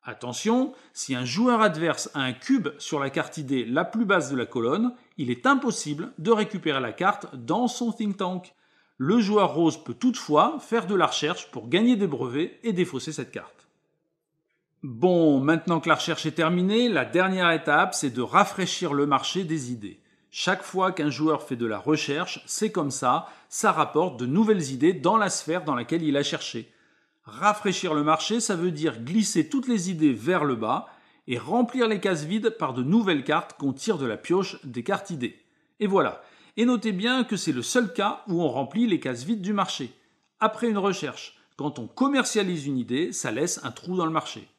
[SPEAKER 1] Attention, si un joueur adverse a un cube sur la carte idée la plus basse de la colonne, il est impossible de récupérer la carte dans son think tank. Le joueur rose peut toutefois faire de la recherche pour gagner des brevets et défausser cette carte. Bon, maintenant que la recherche est terminée, la dernière étape, c'est de rafraîchir le marché des idées. Chaque fois qu'un joueur fait de la recherche, c'est comme ça, ça rapporte de nouvelles idées dans la sphère dans laquelle il a cherché. Rafraîchir le marché, ça veut dire glisser toutes les idées vers le bas et remplir les cases vides par de nouvelles cartes qu'on tire de la pioche des cartes idées. Et voilà. Et notez bien que c'est le seul cas où on remplit les cases vides du marché. Après une recherche, quand on commercialise une idée, ça laisse un trou dans le marché.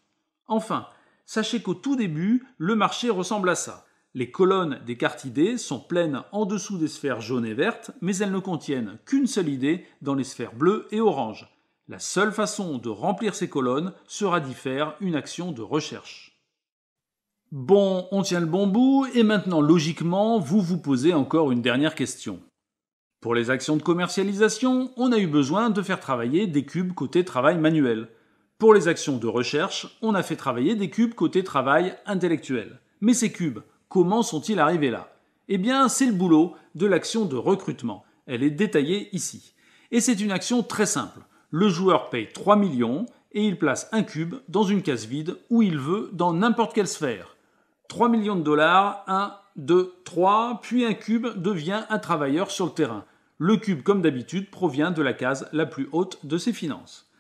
[SPEAKER 1] Enfin, sachez qu'au tout début, le marché ressemble à ça. Les colonnes des cartes idées sont pleines en dessous des sphères jaunes et vertes, mais elles ne contiennent qu'une seule idée dans les sphères bleues et oranges. La seule façon de remplir ces colonnes sera d'y faire une action de recherche. Bon, on tient le bon bout, et maintenant logiquement, vous vous posez encore une dernière question. Pour les actions de commercialisation, on a eu besoin de faire travailler des cubes côté travail manuel. Pour les actions de recherche, on a fait travailler des cubes côté travail intellectuel. Mais ces cubes, comment sont-ils arrivés là Eh bien, c'est le boulot de l'action de recrutement. Elle est détaillée ici. Et c'est une action très simple. Le joueur paye 3 millions et il place un cube dans une case vide où il veut dans n'importe quelle sphère. 3 millions de dollars, 1, 2, 3, puis un cube devient un travailleur sur le terrain. Le cube, comme d'habitude, provient de la case la plus haute de ses finances.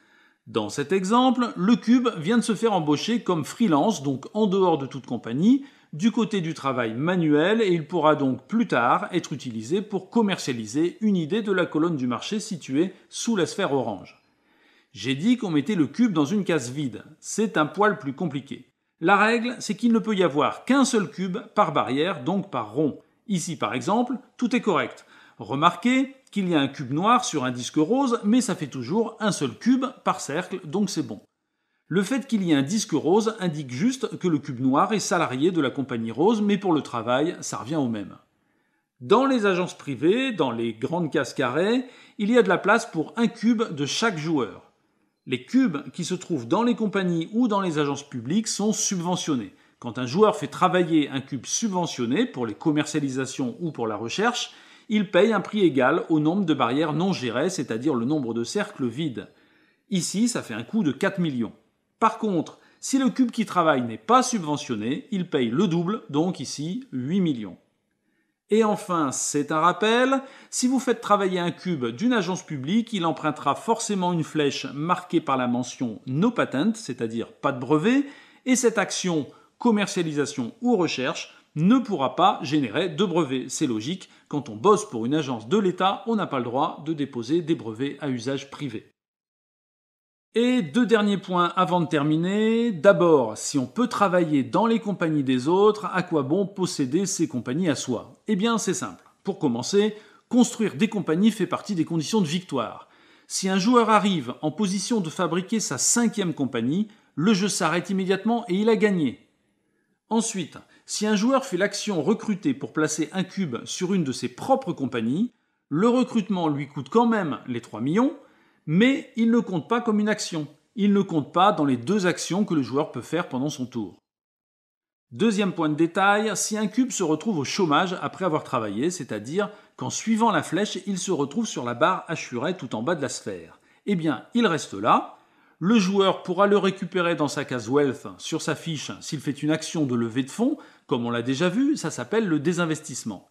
[SPEAKER 1] Dans cet exemple, le cube vient de se faire embaucher comme freelance, donc en dehors de toute compagnie, du côté du travail manuel et il pourra donc plus tard être utilisé pour commercialiser une idée de la colonne du marché située sous la sphère orange. J'ai dit qu'on mettait le cube dans une case vide, c'est un poil plus compliqué. La règle, c'est qu'il ne peut y avoir qu'un seul cube par barrière, donc par rond. Ici par exemple, tout est correct. Remarquez qu'il y a un cube noir sur un disque rose, mais ça fait toujours un seul cube par cercle, donc c'est bon. Le fait qu'il y ait un disque rose indique juste que le cube noir est salarié de la compagnie rose, mais pour le travail, ça revient au même. Dans les agences privées, dans les grandes cases carrées, il y a de la place pour un cube de chaque joueur. Les cubes qui se trouvent dans les compagnies ou dans les agences publiques sont subventionnés. Quand un joueur fait travailler un cube subventionné pour les commercialisations ou pour la recherche, il paye un prix égal au nombre de barrières non gérées, c'est-à-dire le nombre de cercles vides. Ici, ça fait un coût de 4 millions. Par contre, si le cube qui travaille n'est pas subventionné, il paye le double, donc ici 8 millions. Et enfin, c'est un rappel, si vous faites travailler un cube d'une agence publique, il empruntera forcément une flèche marquée par la mention no patent, c'est-à-dire pas de brevet, et cette action commercialisation ou recherche ne pourra pas générer de brevets. C'est logique, quand on bosse pour une agence de l'État, on n'a pas le droit de déposer des brevets à usage privé. Et deux derniers points avant de terminer. D'abord, si on peut travailler dans les compagnies des autres, à quoi bon posséder ces compagnies à soi Eh bien, c'est simple. Pour commencer, construire des compagnies fait partie des conditions de victoire. Si un joueur arrive en position de fabriquer sa cinquième compagnie, le jeu s'arrête immédiatement et il a gagné. Ensuite, si un joueur fait l'action Recruter » pour placer un cube sur une de ses propres compagnies, le recrutement lui coûte quand même les 3 millions, mais il ne compte pas comme une action. Il ne compte pas dans les deux actions que le joueur peut faire pendant son tour. Deuxième point de détail, si un cube se retrouve au chômage après avoir travaillé, c'est-à-dire qu'en suivant la flèche, il se retrouve sur la barre achurée tout en bas de la sphère, eh bien, il reste là. Le joueur pourra le récupérer dans sa case Wealth sur sa fiche s'il fait une action de levée de fonds, comme on l'a déjà vu, ça s'appelle le désinvestissement.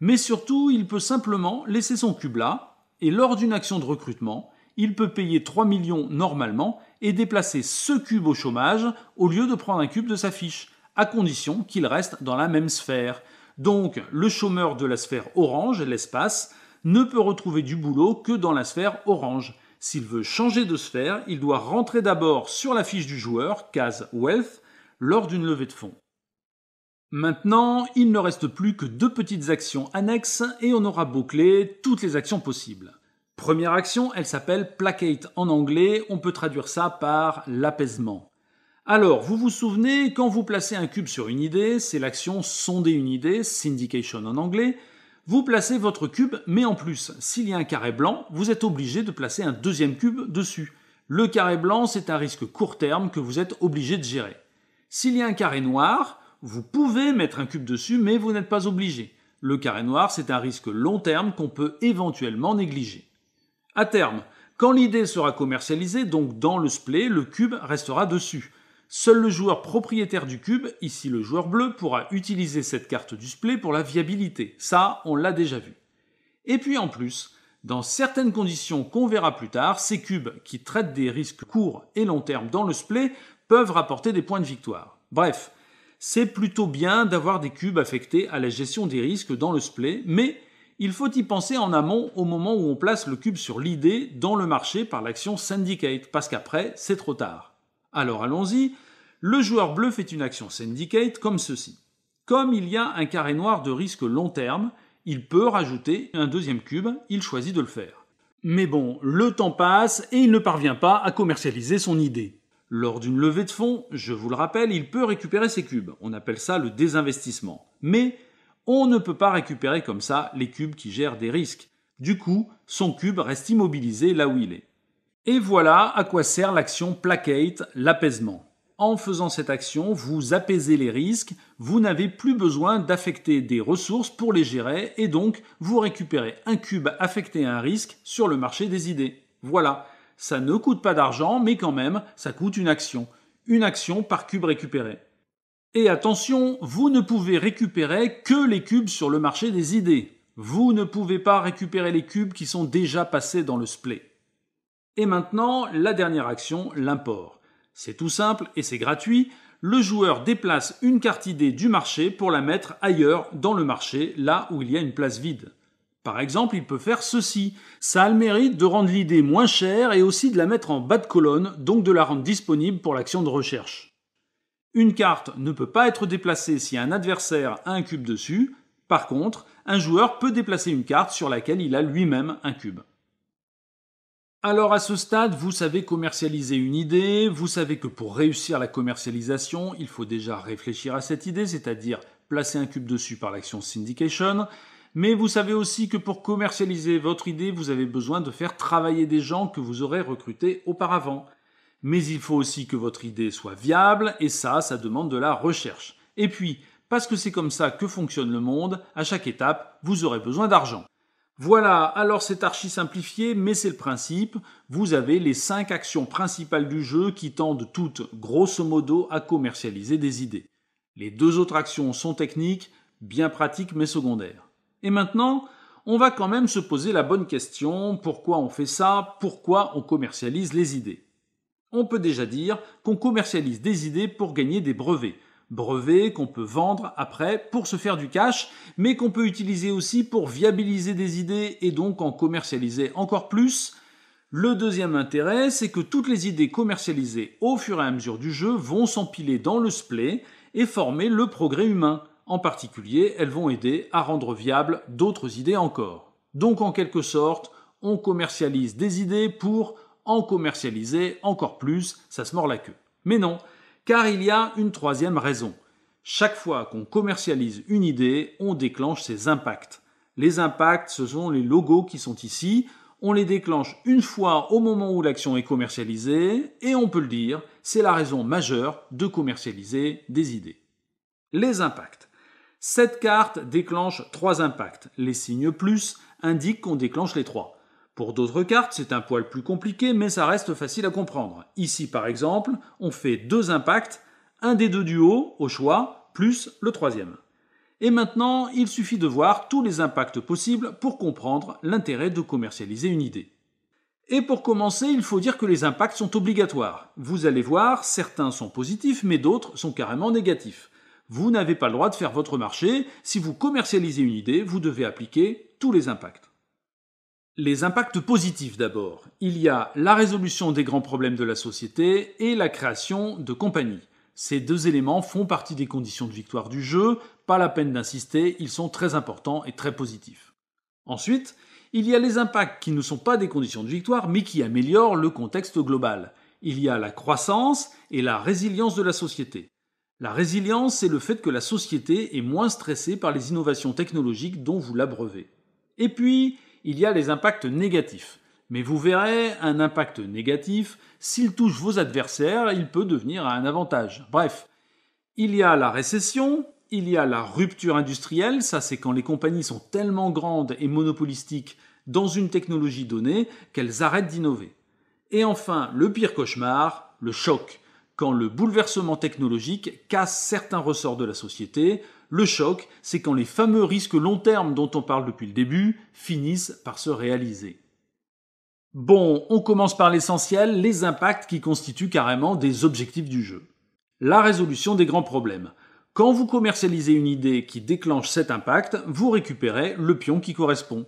[SPEAKER 1] Mais surtout, il peut simplement laisser son cube là, et lors d'une action de recrutement, il peut payer 3 millions normalement et déplacer ce cube au chômage au lieu de prendre un cube de sa fiche, à condition qu'il reste dans la même sphère. Donc le chômeur de la sphère orange, l'espace, ne peut retrouver du boulot que dans la sphère orange. S'il veut changer de sphère, il doit rentrer d'abord sur la fiche du joueur, case Wealth, lors d'une levée de fonds. Maintenant, il ne reste plus que deux petites actions annexes et on aura bouclé toutes les actions possibles. Première action, elle s'appelle placate en anglais, on peut traduire ça par l'apaisement. Alors, vous vous souvenez, quand vous placez un cube sur une idée, c'est l'action sonder une idée, syndication en anglais, vous placez votre cube, mais en plus, s'il y a un carré blanc, vous êtes obligé de placer un deuxième cube dessus. Le carré blanc, c'est un risque court terme que vous êtes obligé de gérer. S'il y a un carré noir, vous pouvez mettre un cube dessus, mais vous n'êtes pas obligé. Le carré noir, c'est un risque long terme qu'on peut éventuellement négliger. À terme, quand l'idée sera commercialisée, donc dans le splay, le cube restera dessus. Seul le joueur propriétaire du cube, ici le joueur bleu, pourra utiliser cette carte du splay pour la viabilité. Ça, on l'a déjà vu. Et puis en plus, dans certaines conditions qu'on verra plus tard, ces cubes qui traitent des risques courts et long terme dans le splay peuvent rapporter des points de victoire. Bref, c'est plutôt bien d'avoir des cubes affectés à la gestion des risques dans le splay, mais il faut y penser en amont au moment où on place le cube sur l'idée dans le marché par l'action syndicate, parce qu'après, c'est trop tard. Alors allons-y, le joueur bleu fait une action syndicate comme ceci. Comme il y a un carré noir de risque long terme, il peut rajouter un deuxième cube, il choisit de le faire. Mais bon, le temps passe et il ne parvient pas à commercialiser son idée. Lors d'une levée de fonds, je vous le rappelle, il peut récupérer ses cubes. On appelle ça le désinvestissement. Mais on ne peut pas récupérer comme ça les cubes qui gèrent des risques. Du coup, son cube reste immobilisé là où il est. Et voilà à quoi sert l'action Placate, l'apaisement. En faisant cette action, vous apaisez les risques, vous n'avez plus besoin d'affecter des ressources pour les gérer et donc vous récupérez un cube affecté à un risque sur le marché des idées. Voilà, ça ne coûte pas d'argent, mais quand même, ça coûte une action. Une action par cube récupéré. Et attention, vous ne pouvez récupérer que les cubes sur le marché des idées. Vous ne pouvez pas récupérer les cubes qui sont déjà passés dans le splay. Et maintenant, la dernière action, l'import. C'est tout simple et c'est gratuit. Le joueur déplace une carte idée du marché pour la mettre ailleurs dans le marché, là où il y a une place vide. Par exemple, il peut faire ceci. Ça a le mérite de rendre l'idée moins chère et aussi de la mettre en bas de colonne, donc de la rendre disponible pour l'action de recherche. Une carte ne peut pas être déplacée si un adversaire a un cube dessus. Par contre, un joueur peut déplacer une carte sur laquelle il a lui-même un cube. Alors à ce stade, vous savez commercialiser une idée, vous savez que pour réussir la commercialisation, il faut déjà réfléchir à cette idée, c'est-à-dire placer un cube dessus par l'action syndication, mais vous savez aussi que pour commercialiser votre idée, vous avez besoin de faire travailler des gens que vous aurez recrutés auparavant. Mais il faut aussi que votre idée soit viable, et ça, ça demande de la recherche. Et puis, parce que c'est comme ça que fonctionne le monde, à chaque étape, vous aurez besoin d'argent. Voilà, alors c'est archi simplifié, mais c'est le principe. Vous avez les 5 actions principales du jeu qui tendent toutes, grosso modo, à commercialiser des idées. Les deux autres actions sont techniques, bien pratiques mais secondaires. Et maintenant, on va quand même se poser la bonne question, pourquoi on fait ça, pourquoi on commercialise les idées. On peut déjà dire qu'on commercialise des idées pour gagner des brevets, brevets qu'on peut vendre après pour se faire du cash, mais qu'on peut utiliser aussi pour viabiliser des idées et donc en commercialiser encore plus. Le deuxième intérêt, c'est que toutes les idées commercialisées au fur et à mesure du jeu vont s'empiler dans le splay et former le progrès humain. En particulier, elles vont aider à rendre viables d'autres idées encore. Donc en quelque sorte, on commercialise des idées pour en commercialiser encore plus, ça se mord la queue. Mais non, car il y a une troisième raison. Chaque fois qu'on commercialise une idée, on déclenche ses impacts. Les impacts, ce sont les logos qui sont ici. On les déclenche une fois au moment où l'action est commercialisée, et on peut le dire, c'est la raison majeure de commercialiser des idées. Les impacts. Cette carte déclenche trois impacts. Les signes plus indiquent qu'on déclenche les trois. Pour d'autres cartes, c'est un poil plus compliqué, mais ça reste facile à comprendre. Ici, par exemple, on fait deux impacts, un des deux du haut, au choix, plus le troisième. Et maintenant, il suffit de voir tous les impacts possibles pour comprendre l'intérêt de commercialiser une idée. Et pour commencer, il faut dire que les impacts sont obligatoires. Vous allez voir, certains sont positifs, mais d'autres sont carrément négatifs. Vous n'avez pas le droit de faire votre marché. Si vous commercialisez une idée, vous devez appliquer tous les impacts. Les impacts positifs d'abord. Il y a la résolution des grands problèmes de la société et la création de compagnies. Ces deux éléments font partie des conditions de victoire du jeu, pas la peine d'insister, ils sont très importants et très positifs. Ensuite, il y a les impacts qui ne sont pas des conditions de victoire mais qui améliorent le contexte global. Il y a la croissance et la résilience de la société. La résilience, c'est le fait que la société est moins stressée par les innovations technologiques dont vous l'abreuvez. Et puis, il y a les impacts négatifs. Mais vous verrez, un impact négatif, s'il touche vos adversaires, il peut devenir un avantage. Bref, il y a la récession, il y a la rupture industrielle, ça c'est quand les compagnies sont tellement grandes et monopolistiques dans une technologie donnée qu'elles arrêtent d'innover. Et enfin, le pire cauchemar, le choc quand le bouleversement technologique casse certains ressorts de la société. Le choc, c'est quand les fameux risques long terme dont on parle depuis le début finissent par se réaliser. Bon, on commence par l'essentiel, les impacts qui constituent carrément des objectifs du jeu. La résolution des grands problèmes. Quand vous commercialisez une idée qui déclenche cet impact, vous récupérez le pion qui correspond.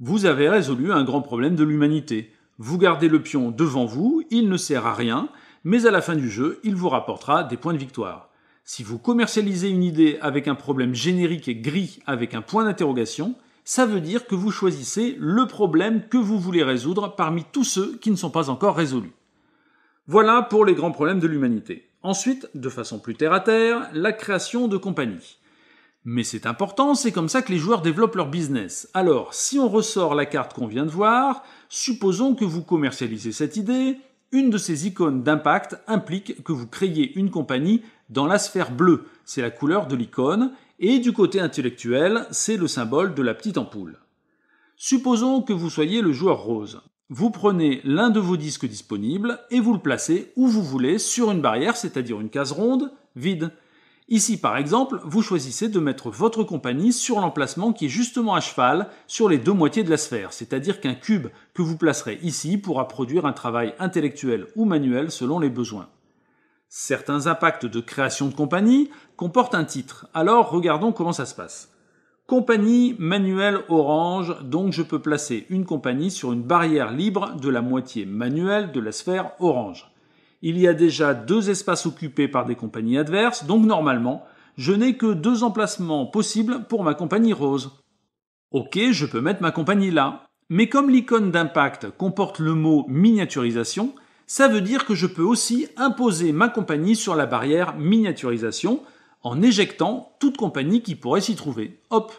[SPEAKER 1] Vous avez résolu un grand problème de l'humanité. Vous gardez le pion devant vous, il ne sert à rien, mais à la fin du jeu, il vous rapportera des points de victoire. Si vous commercialisez une idée avec un problème générique et gris avec un point d'interrogation, ça veut dire que vous choisissez le problème que vous voulez résoudre parmi tous ceux qui ne sont pas encore résolus. Voilà pour les grands problèmes de l'humanité. Ensuite, de façon plus terre à terre, la création de compagnies. Mais c'est important, c'est comme ça que les joueurs développent leur business. Alors, si on ressort la carte qu'on vient de voir, supposons que vous commercialisez cette idée, une de ces icônes d'impact implique que vous créez une compagnie dans la sphère bleue, c'est la couleur de l'icône, et du côté intellectuel, c'est le symbole de la petite ampoule. Supposons que vous soyez le joueur rose. Vous prenez l'un de vos disques disponibles et vous le placez où vous voulez sur une barrière, c'est-à-dire une case ronde, vide. Ici, par exemple, vous choisissez de mettre votre compagnie sur l'emplacement qui est justement à cheval sur les deux moitiés de la sphère, c'est-à-dire qu'un cube que vous placerez ici pourra produire un travail intellectuel ou manuel selon les besoins. Certains impacts de création de compagnie comportent un titre, alors regardons comment ça se passe. Compagnie manuelle orange, donc je peux placer une compagnie sur une barrière libre de la moitié manuelle de la sphère orange il y a déjà deux espaces occupés par des compagnies adverses, donc normalement, je n'ai que deux emplacements possibles pour ma compagnie rose. Ok, je peux mettre ma compagnie là, mais comme l'icône d'impact comporte le mot miniaturisation, ça veut dire que je peux aussi imposer ma compagnie sur la barrière miniaturisation en éjectant toute compagnie qui pourrait s'y trouver. Hop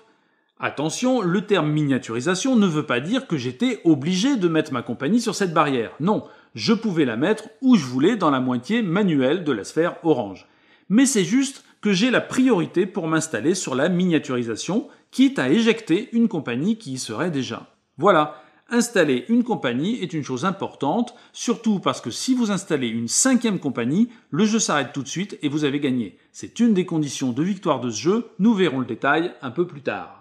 [SPEAKER 1] Attention, le terme miniaturisation ne veut pas dire que j'étais obligé de mettre ma compagnie sur cette barrière. Non, je pouvais la mettre où je voulais dans la moitié manuelle de la sphère orange. Mais c'est juste que j'ai la priorité pour m'installer sur la miniaturisation, quitte à éjecter une compagnie qui y serait déjà. Voilà, installer une compagnie est une chose importante, surtout parce que si vous installez une cinquième compagnie, le jeu s'arrête tout de suite et vous avez gagné. C'est une des conditions de victoire de ce jeu, nous verrons le détail un peu plus tard.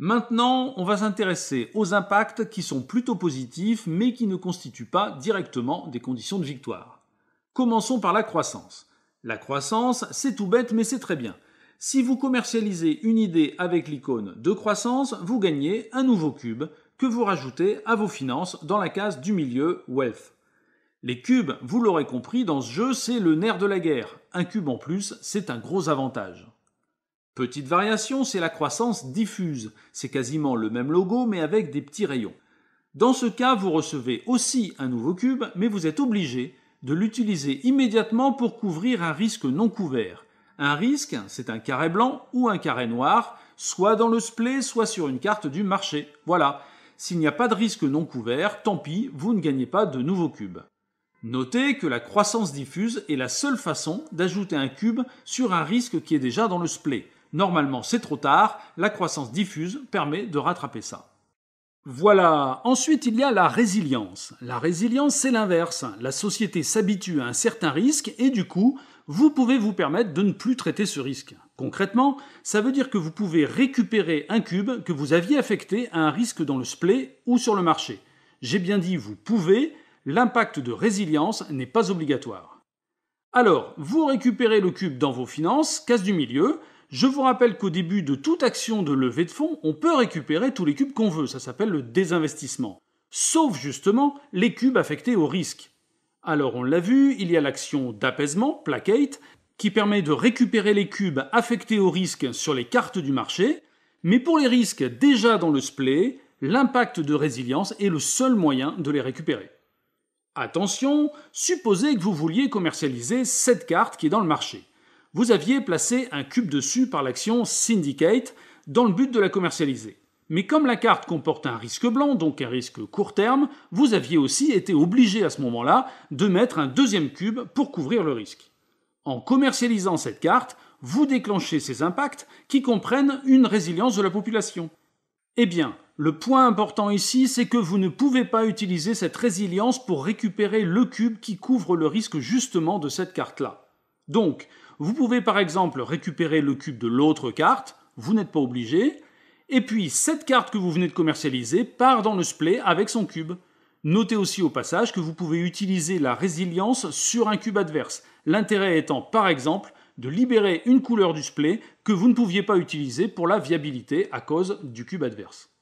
[SPEAKER 1] Maintenant, on va s'intéresser aux impacts qui sont plutôt positifs mais qui ne constituent pas directement des conditions de victoire. Commençons par la croissance. La croissance, c'est tout bête mais c'est très bien. Si vous commercialisez une idée avec l'icône de croissance, vous gagnez un nouveau cube que vous rajoutez à vos finances dans la case du milieu Wealth. Les cubes, vous l'aurez compris, dans ce jeu, c'est le nerf de la guerre. Un cube en plus, c'est un gros avantage. Petite variation, c'est la croissance diffuse. C'est quasiment le même logo, mais avec des petits rayons. Dans ce cas, vous recevez aussi un nouveau cube, mais vous êtes obligé de l'utiliser immédiatement pour couvrir un risque non couvert. Un risque, c'est un carré blanc ou un carré noir, soit dans le splay, soit sur une carte du marché. Voilà. S'il n'y a pas de risque non couvert, tant pis, vous ne gagnez pas de nouveaux cubes. Notez que la croissance diffuse est la seule façon d'ajouter un cube sur un risque qui est déjà dans le splay. Normalement, c'est trop tard, la croissance diffuse permet de rattraper ça. Voilà, ensuite il y a la résilience. La résilience, c'est l'inverse. La société s'habitue à un certain risque et du coup, vous pouvez vous permettre de ne plus traiter ce risque. Concrètement, ça veut dire que vous pouvez récupérer un cube que vous aviez affecté à un risque dans le splay ou sur le marché. J'ai bien dit vous pouvez, l'impact de résilience n'est pas obligatoire. Alors, vous récupérez le cube dans vos finances, casse du milieu, je vous rappelle qu'au début de toute action de levée de fonds, on peut récupérer tous les cubes qu'on veut, ça s'appelle le désinvestissement. Sauf justement les cubes affectés au risque. Alors on l'a vu, il y a l'action d'apaisement, placate, qui permet de récupérer les cubes affectés au risque sur les cartes du marché, mais pour les risques déjà dans le splay, l'impact de résilience est le seul moyen de les récupérer. Attention, supposez que vous vouliez commercialiser cette carte qui est dans le marché vous aviez placé un cube dessus par l'action Syndicate dans le but de la commercialiser. Mais comme la carte comporte un risque blanc, donc un risque court terme, vous aviez aussi été obligé à ce moment-là de mettre un deuxième cube pour couvrir le risque. En commercialisant cette carte, vous déclenchez ces impacts qui comprennent une résilience de la population. Eh bien, le point important ici, c'est que vous ne pouvez pas utiliser cette résilience pour récupérer le cube qui couvre le risque justement de cette carte-là. Donc, vous pouvez par exemple récupérer le cube de l'autre carte, vous n'êtes pas obligé, et puis cette carte que vous venez de commercialiser part dans le splay avec son cube. Notez aussi au passage que vous pouvez utiliser la résilience sur un cube adverse, l'intérêt étant par exemple de libérer une couleur du splay que vous ne pouviez pas utiliser pour la viabilité à cause du cube adverse.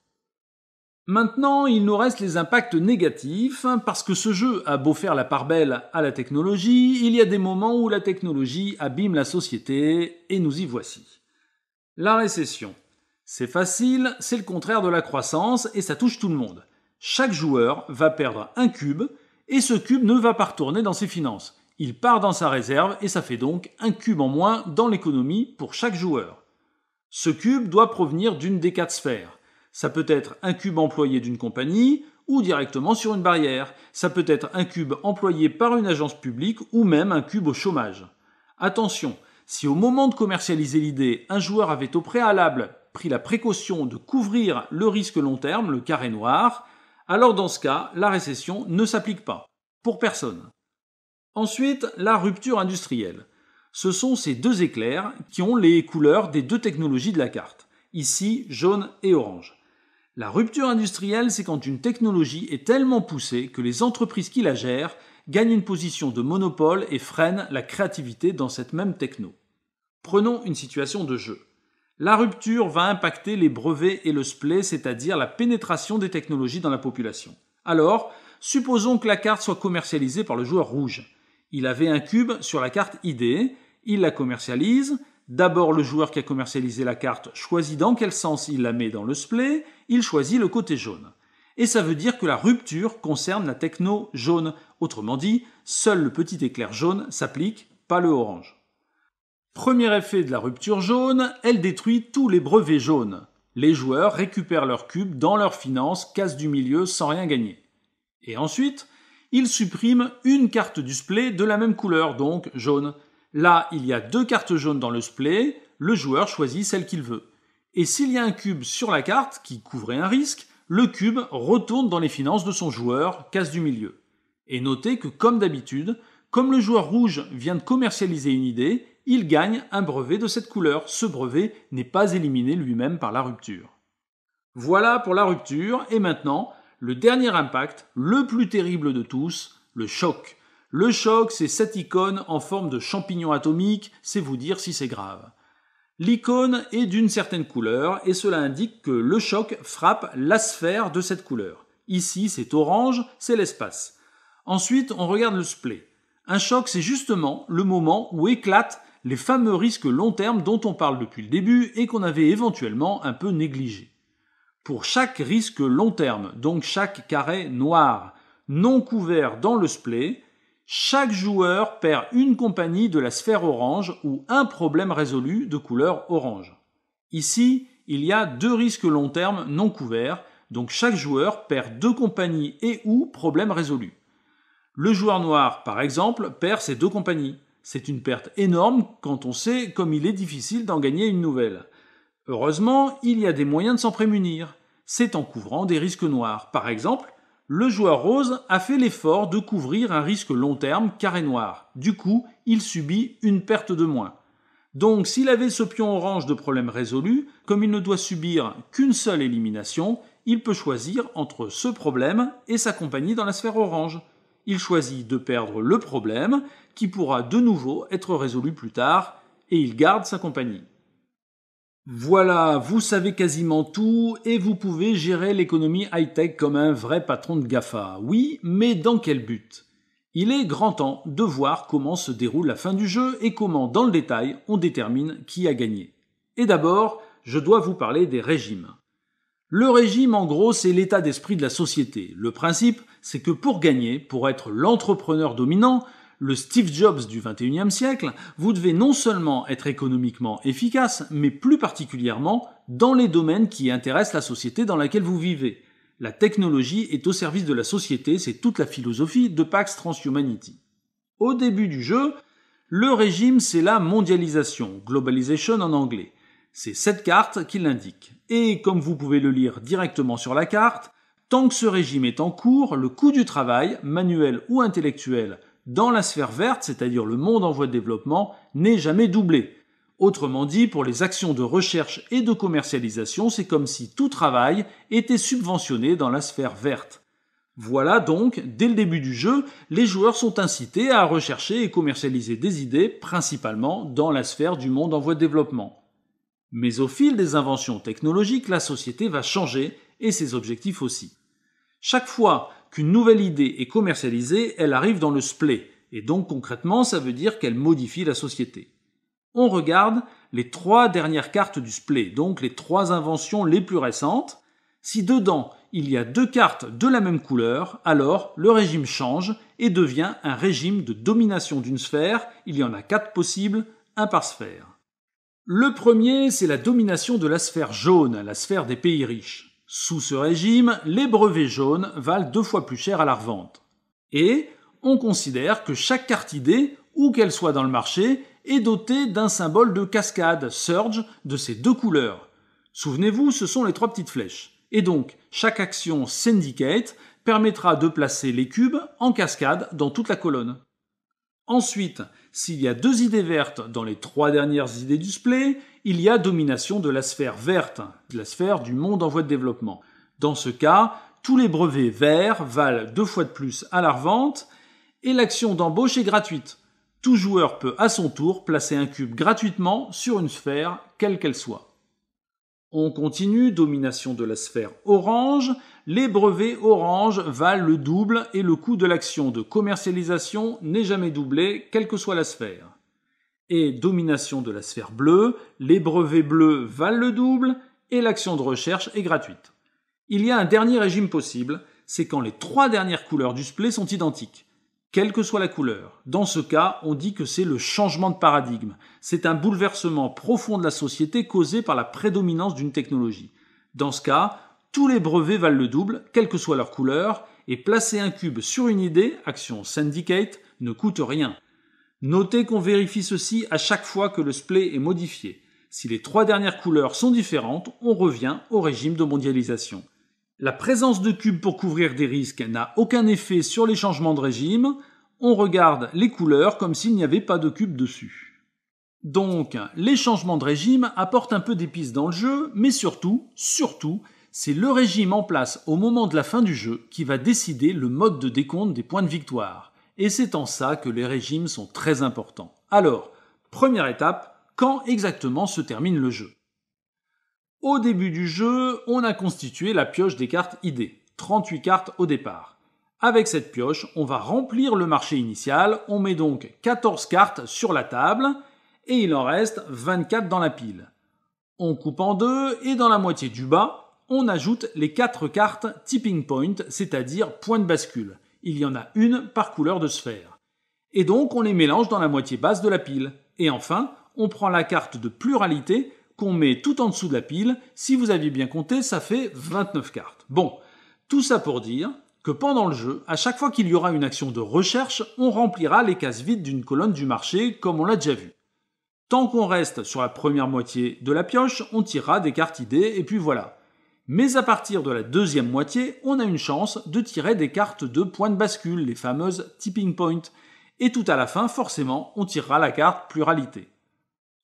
[SPEAKER 1] Maintenant, il nous reste les impacts négatifs, hein, parce que ce jeu a beau faire la part belle à la technologie, il y a des moments où la technologie abîme la société, et nous y voici. La récession. C'est facile, c'est le contraire de la croissance, et ça touche tout le monde. Chaque joueur va perdre un cube, et ce cube ne va pas retourner dans ses finances. Il part dans sa réserve, et ça fait donc un cube en moins dans l'économie pour chaque joueur. Ce cube doit provenir d'une des quatre sphères. Ça peut être un cube employé d'une compagnie ou directement sur une barrière. Ça peut être un cube employé par une agence publique ou même un cube au chômage. Attention, si au moment de commercialiser l'idée, un joueur avait au préalable pris la précaution de couvrir le risque long terme, le carré noir, alors dans ce cas, la récession ne s'applique pas, pour personne. Ensuite, la rupture industrielle. Ce sont ces deux éclairs qui ont les couleurs des deux technologies de la carte, ici jaune et orange. La rupture industrielle, c'est quand une technologie est tellement poussée que les entreprises qui la gèrent gagnent une position de monopole et freinent la créativité dans cette même techno. Prenons une situation de jeu. La rupture va impacter les brevets et le splay, c'est-à-dire la pénétration des technologies dans la population. Alors, supposons que la carte soit commercialisée par le joueur rouge. Il avait un cube sur la carte ID, il la commercialise, d'abord le joueur qui a commercialisé la carte choisit dans quel sens il la met dans le splay, il choisit le côté jaune. Et ça veut dire que la rupture concerne la techno jaune. Autrement dit, seul le petit éclair jaune s'applique, pas le orange. Premier effet de la rupture jaune, elle détruit tous les brevets jaunes. Les joueurs récupèrent leurs cubes dans leurs finances, casse du milieu sans rien gagner. Et ensuite, ils suppriment une carte du splay de la même couleur, donc jaune. Là, il y a deux cartes jaunes dans le splay, le joueur choisit celle qu'il veut. Et s'il y a un cube sur la carte qui couvrait un risque, le cube retourne dans les finances de son joueur, casse du milieu. Et notez que, comme d'habitude, comme le joueur rouge vient de commercialiser une idée, il gagne un brevet de cette couleur. Ce brevet n'est pas éliminé lui-même par la rupture. Voilà pour la rupture, et maintenant, le dernier impact, le plus terrible de tous, le choc. Le choc, c'est cette icône en forme de champignon atomique, c'est vous dire si c'est grave. L'icône est d'une certaine couleur et cela indique que le choc frappe la sphère de cette couleur. Ici, c'est orange, c'est l'espace. Ensuite, on regarde le splay. Un choc, c'est justement le moment où éclatent les fameux risques long terme dont on parle depuis le début et qu'on avait éventuellement un peu négligés. Pour chaque risque long terme, donc chaque carré noir non couvert dans le splay, chaque joueur perd une compagnie de la sphère orange ou un problème résolu de couleur orange. Ici, il y a deux risques long terme non couverts, donc chaque joueur perd deux compagnies et ou problème résolus. Le joueur noir, par exemple, perd ses deux compagnies. C'est une perte énorme quand on sait comme il est difficile d'en gagner une nouvelle. Heureusement, il y a des moyens de s'en prémunir. C'est en couvrant des risques noirs. Par exemple, le joueur rose a fait l'effort de couvrir un risque long terme carré noir. Du coup, il subit une perte de moins. Donc s'il avait ce pion orange de problème résolu, comme il ne doit subir qu'une seule élimination, il peut choisir entre ce problème et sa compagnie dans la sphère orange. Il choisit de perdre le problème, qui pourra de nouveau être résolu plus tard, et il garde sa compagnie. Voilà, vous savez quasiment tout et vous pouvez gérer l'économie high-tech comme un vrai patron de GAFA. Oui, mais dans quel but Il est grand temps de voir comment se déroule la fin du jeu et comment, dans le détail, on détermine qui a gagné. Et d'abord, je dois vous parler des régimes. Le régime, en gros, c'est l'état d'esprit de la société. Le principe, c'est que pour gagner, pour être l'entrepreneur dominant, le Steve Jobs du 21e siècle, vous devez non seulement être économiquement efficace, mais plus particulièrement dans les domaines qui intéressent la société dans laquelle vous vivez. La technologie est au service de la société, c'est toute la philosophie de Pax Transhumanity. Au début du jeu, le régime c'est la mondialisation, globalization en anglais. C'est cette carte qui l'indique. Et comme vous pouvez le lire directement sur la carte, tant que ce régime est en cours, le coût du travail, manuel ou intellectuel, dans la sphère verte, c'est-à-dire le monde en voie de développement, n'est jamais doublé. Autrement dit, pour les actions de recherche et de commercialisation, c'est comme si tout travail était subventionné dans la sphère verte. Voilà donc, dès le début du jeu, les joueurs sont incités à rechercher et commercialiser des idées, principalement dans la sphère du monde en voie de développement. Mais au fil des inventions technologiques, la société va changer, et ses objectifs aussi. Chaque fois qu'une nouvelle idée est commercialisée, elle arrive dans le splay, et donc concrètement ça veut dire qu'elle modifie la société. On regarde les trois dernières cartes du splay, donc les trois inventions les plus récentes. Si dedans il y a deux cartes de la même couleur, alors le régime change et devient un régime de domination d'une sphère, il y en a quatre possibles, un par sphère. Le premier, c'est la domination de la sphère jaune, la sphère des pays riches. Sous ce régime, les brevets jaunes valent deux fois plus cher à la revente. Et on considère que chaque carte idée, où qu'elle soit dans le marché, est dotée d'un symbole de cascade, surge, de ces deux couleurs. Souvenez-vous, ce sont les trois petites flèches. Et donc, chaque action syndicate permettra de placer les cubes en cascade dans toute la colonne. Ensuite, s'il y a deux idées vertes dans les trois dernières idées du display, il y a domination de la sphère verte, de la sphère du monde en voie de développement. Dans ce cas, tous les brevets verts valent deux fois de plus à la revente et l'action d'embauche est gratuite. Tout joueur peut à son tour placer un cube gratuitement sur une sphère, quelle qu'elle soit. On continue, domination de la sphère orange. Les brevets orange valent le double et le coût de l'action de commercialisation n'est jamais doublé, quelle que soit la sphère et domination de la sphère bleue, les brevets bleus valent le double et l'action de recherche est gratuite. Il y a un dernier régime possible, c'est quand les trois dernières couleurs du splay sont identiques, quelle que soit la couleur. Dans ce cas, on dit que c'est le changement de paradigme, c'est un bouleversement profond de la société causé par la prédominance d'une technologie. Dans ce cas, tous les brevets valent le double, quelle que soit leur couleur, et placer un cube sur une idée, action syndicate, ne coûte rien. Notez qu'on vérifie ceci à chaque fois que le splay est modifié. Si les trois dernières couleurs sont différentes, on revient au régime de mondialisation. La présence de cubes pour couvrir des risques n'a aucun effet sur les changements de régime. On regarde les couleurs comme s'il n'y avait pas de cubes dessus. Donc, les changements de régime apportent un peu d'épices dans le jeu, mais surtout, surtout, c'est le régime en place au moment de la fin du jeu qui va décider le mode de décompte des points de victoire et c'est en ça que les régimes sont très importants. Alors, première étape, quand exactement se termine le jeu Au début du jeu, on a constitué la pioche des cartes idées, 38 cartes au départ. Avec cette pioche, on va remplir le marché initial, on met donc 14 cartes sur la table, et il en reste 24 dans la pile. On coupe en deux, et dans la moitié du bas, on ajoute les 4 cartes tipping point, c'est-à-dire point de bascule. Il y en a une par couleur de sphère. Et donc on les mélange dans la moitié basse de la pile. Et enfin, on prend la carte de pluralité qu'on met tout en dessous de la pile. Si vous aviez bien compté, ça fait 29 cartes. Bon, tout ça pour dire que pendant le jeu, à chaque fois qu'il y aura une action de recherche, on remplira les cases vides d'une colonne du marché, comme on l'a déjà vu. Tant qu'on reste sur la première moitié de la pioche, on tirera des cartes idées, et puis voilà. Mais à partir de la deuxième moitié, on a une chance de tirer des cartes de point de bascule, les fameuses tipping points. Et tout à la fin, forcément, on tirera la carte pluralité.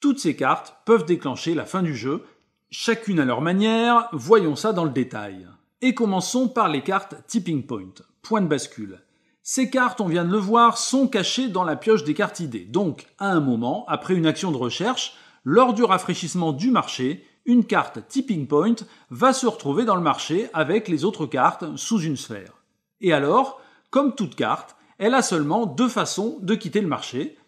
[SPEAKER 1] Toutes ces cartes peuvent déclencher la fin du jeu, chacune à leur manière, voyons ça dans le détail. Et commençons par les cartes tipping point, point de bascule. Ces cartes, on vient de le voir, sont cachées dans la pioche des cartes idées. Donc, à un moment, après une action de recherche, lors du rafraîchissement du marché, une carte tipping point va se retrouver dans le marché avec les autres cartes sous une sphère. Et alors, comme toute carte, elle a seulement deux façons de quitter le marché.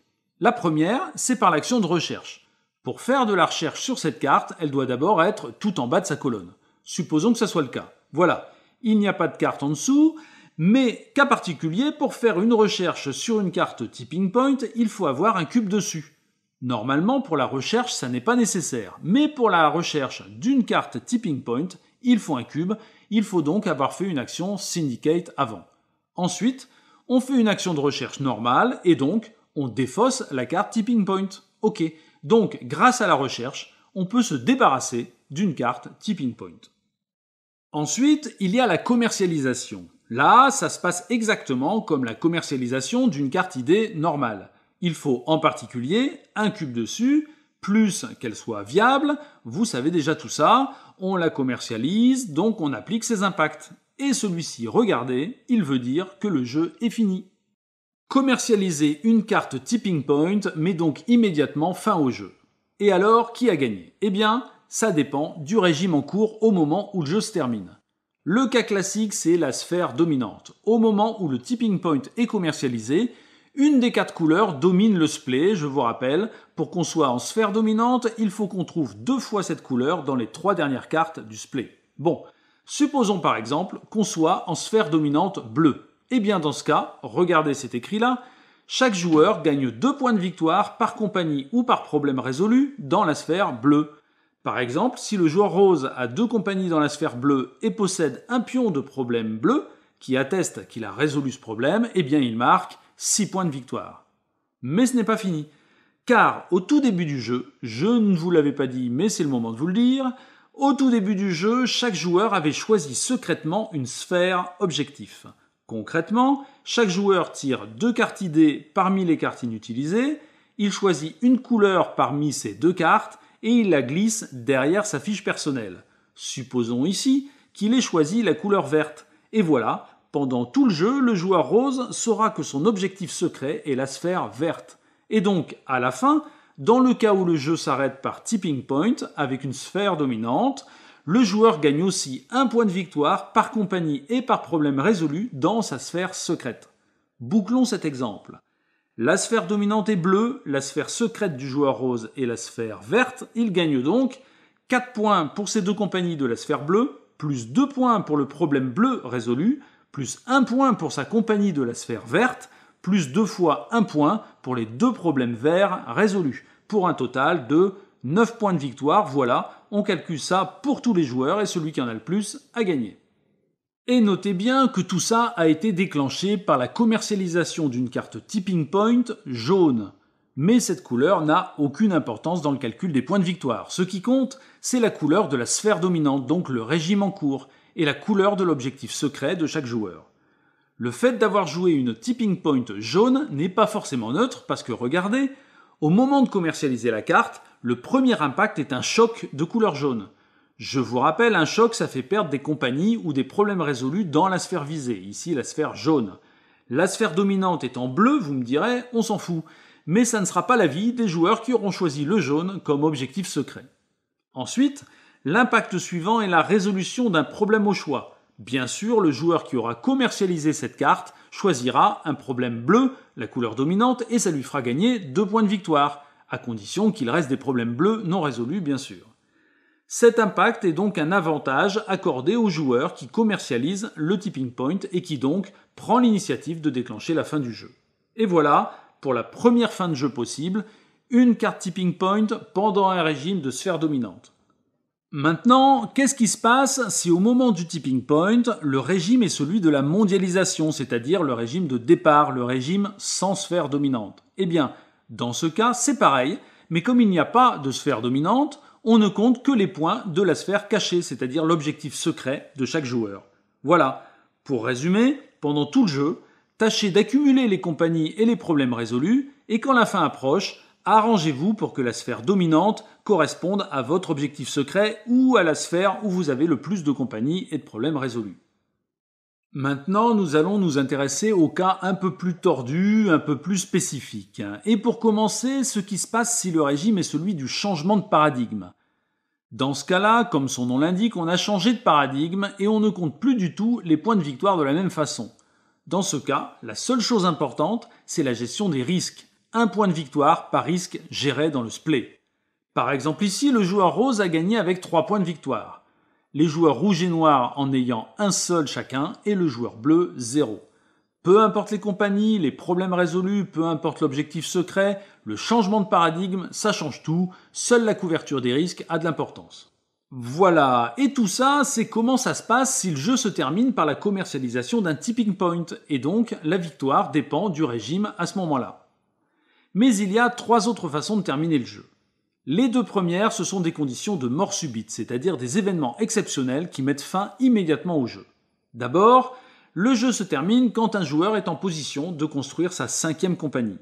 [SPEAKER 1] La première, c'est par l'action de recherche. Pour faire de la recherche sur cette carte, elle doit d'abord être tout en bas de sa colonne. Supposons que ça soit le cas. Voilà, il n'y a pas de carte en dessous, mais cas particulier, pour faire une recherche sur une carte tipping point, il faut avoir un cube dessus. Normalement, pour la recherche, ça n'est pas nécessaire, mais pour la recherche d'une carte tipping point, il faut un cube, il faut donc avoir fait une action syndicate avant. Ensuite, on fait une action de recherche normale et donc on défausse la carte tipping point. Ok, donc grâce à la recherche, on peut se débarrasser d'une carte tipping point. Ensuite, il y a la commercialisation. Là, ça se passe exactement comme la commercialisation d'une carte idée normale il faut en particulier un cube dessus, plus qu'elle soit viable, vous savez déjà tout ça, on la commercialise, donc on applique ses impacts. Et celui-ci, regardez, il veut dire que le jeu est fini. Commercialiser une carte tipping point met donc immédiatement fin au jeu. Et alors, qui a gagné Eh bien, ça dépend du régime en cours au moment où le jeu se termine. Le cas classique, c'est la sphère dominante. Au moment où le tipping point est commercialisé, une des quatre couleurs domine le splay, je vous rappelle. Pour qu'on soit en sphère dominante, il faut qu'on trouve deux fois cette couleur dans les trois dernières cartes du splay. Bon, supposons par exemple qu'on soit en sphère dominante bleue. Eh bien dans ce cas, regardez cet écrit-là, chaque joueur gagne deux points de victoire par compagnie ou par problème résolu dans la sphère bleue. Par exemple, si le joueur rose a deux compagnies dans la sphère bleue et possède un pion de problème bleu qui atteste qu'il a résolu ce problème, eh bien il marque 6 points de victoire. Mais ce n'est pas fini, car au tout début du jeu, je ne vous l'avais pas dit, mais c'est le moment de vous le dire, au tout début du jeu, chaque joueur avait choisi secrètement une sphère objectif. Concrètement, chaque joueur tire deux cartes idées parmi les cartes inutilisées, il choisit une couleur parmi ces deux cartes et il la glisse derrière sa fiche personnelle. Supposons ici qu'il ait choisi la couleur verte. Et voilà, pendant tout le jeu, le joueur rose saura que son objectif secret est la sphère verte. Et donc, à la fin, dans le cas où le jeu s'arrête par tipping point avec une sphère dominante, le joueur gagne aussi un point de victoire par compagnie et par problème résolu dans sa sphère secrète. Bouclons cet exemple. La sphère dominante est bleue, la sphère secrète du joueur rose est la sphère verte, il gagne donc 4 points pour ses deux compagnies de la sphère bleue, plus 2 points pour le problème bleu résolu, plus 1 point pour sa compagnie de la sphère verte, plus 2 fois 1 point pour les deux problèmes verts résolus, pour un total de 9 points de victoire. Voilà, on calcule ça pour tous les joueurs et celui qui en a le plus a gagné. Et notez bien que tout ça a été déclenché par la commercialisation d'une carte Tipping Point jaune. Mais cette couleur n'a aucune importance dans le calcul des points de victoire. Ce qui compte, c'est la couleur de la sphère dominante, donc le régime en cours, et la couleur de l'objectif secret de chaque joueur. Le fait d'avoir joué une tipping point jaune n'est pas forcément neutre parce que regardez, au moment de commercialiser la carte, le premier impact est un choc de couleur jaune. Je vous rappelle, un choc, ça fait perdre des compagnies ou des problèmes résolus dans la sphère visée, ici la sphère jaune. La sphère dominante est en bleu, vous me direz, on s'en fout, mais ça ne sera pas l'avis des joueurs qui auront choisi le jaune comme objectif secret. Ensuite, L'impact suivant est la résolution d'un problème au choix. Bien sûr, le joueur qui aura commercialisé cette carte choisira un problème bleu, la couleur dominante, et ça lui fera gagner deux points de victoire, à condition qu'il reste des problèmes bleus non résolus, bien sûr. Cet impact est donc un avantage accordé au joueur qui commercialise le tipping point et qui donc prend l'initiative de déclencher la fin du jeu. Et voilà, pour la première fin de jeu possible, une carte tipping point pendant un régime de sphère dominante. Maintenant, qu'est-ce qui se passe si au moment du tipping point, le régime est celui de la mondialisation, c'est-à-dire le régime de départ, le régime sans sphère dominante Eh bien, dans ce cas, c'est pareil, mais comme il n'y a pas de sphère dominante, on ne compte que les points de la sphère cachée, c'est-à-dire l'objectif secret de chaque joueur. Voilà, pour résumer, pendant tout le jeu, tâchez d'accumuler les compagnies et les problèmes résolus, et quand la fin approche, Arrangez-vous pour que la sphère dominante corresponde à votre objectif secret ou à la sphère où vous avez le plus de compagnie et de problèmes résolus. Maintenant, nous allons nous intéresser au cas un peu plus tordu, un peu plus spécifique. Et pour commencer, ce qui se passe si le régime est celui du changement de paradigme. Dans ce cas-là, comme son nom l'indique, on a changé de paradigme et on ne compte plus du tout les points de victoire de la même façon. Dans ce cas, la seule chose importante, c'est la gestion des risques un point de victoire par risque géré dans le split. Par exemple ici, le joueur rose a gagné avec 3 points de victoire. Les joueurs rouges et noirs en ayant un seul chacun et le joueur bleu 0. Peu importe les compagnies, les problèmes résolus, peu importe l'objectif secret, le changement de paradigme, ça change tout, seule la couverture des risques a de l'importance. Voilà, et tout ça, c'est comment ça se passe si le jeu se termine par la commercialisation d'un tipping point, et donc la victoire dépend du régime à ce moment-là mais il y a trois autres façons de terminer le jeu. Les deux premières, ce sont des conditions de mort subite, c'est-à-dire des événements exceptionnels qui mettent fin immédiatement au jeu. D'abord, le jeu se termine quand un joueur est en position de construire sa cinquième compagnie.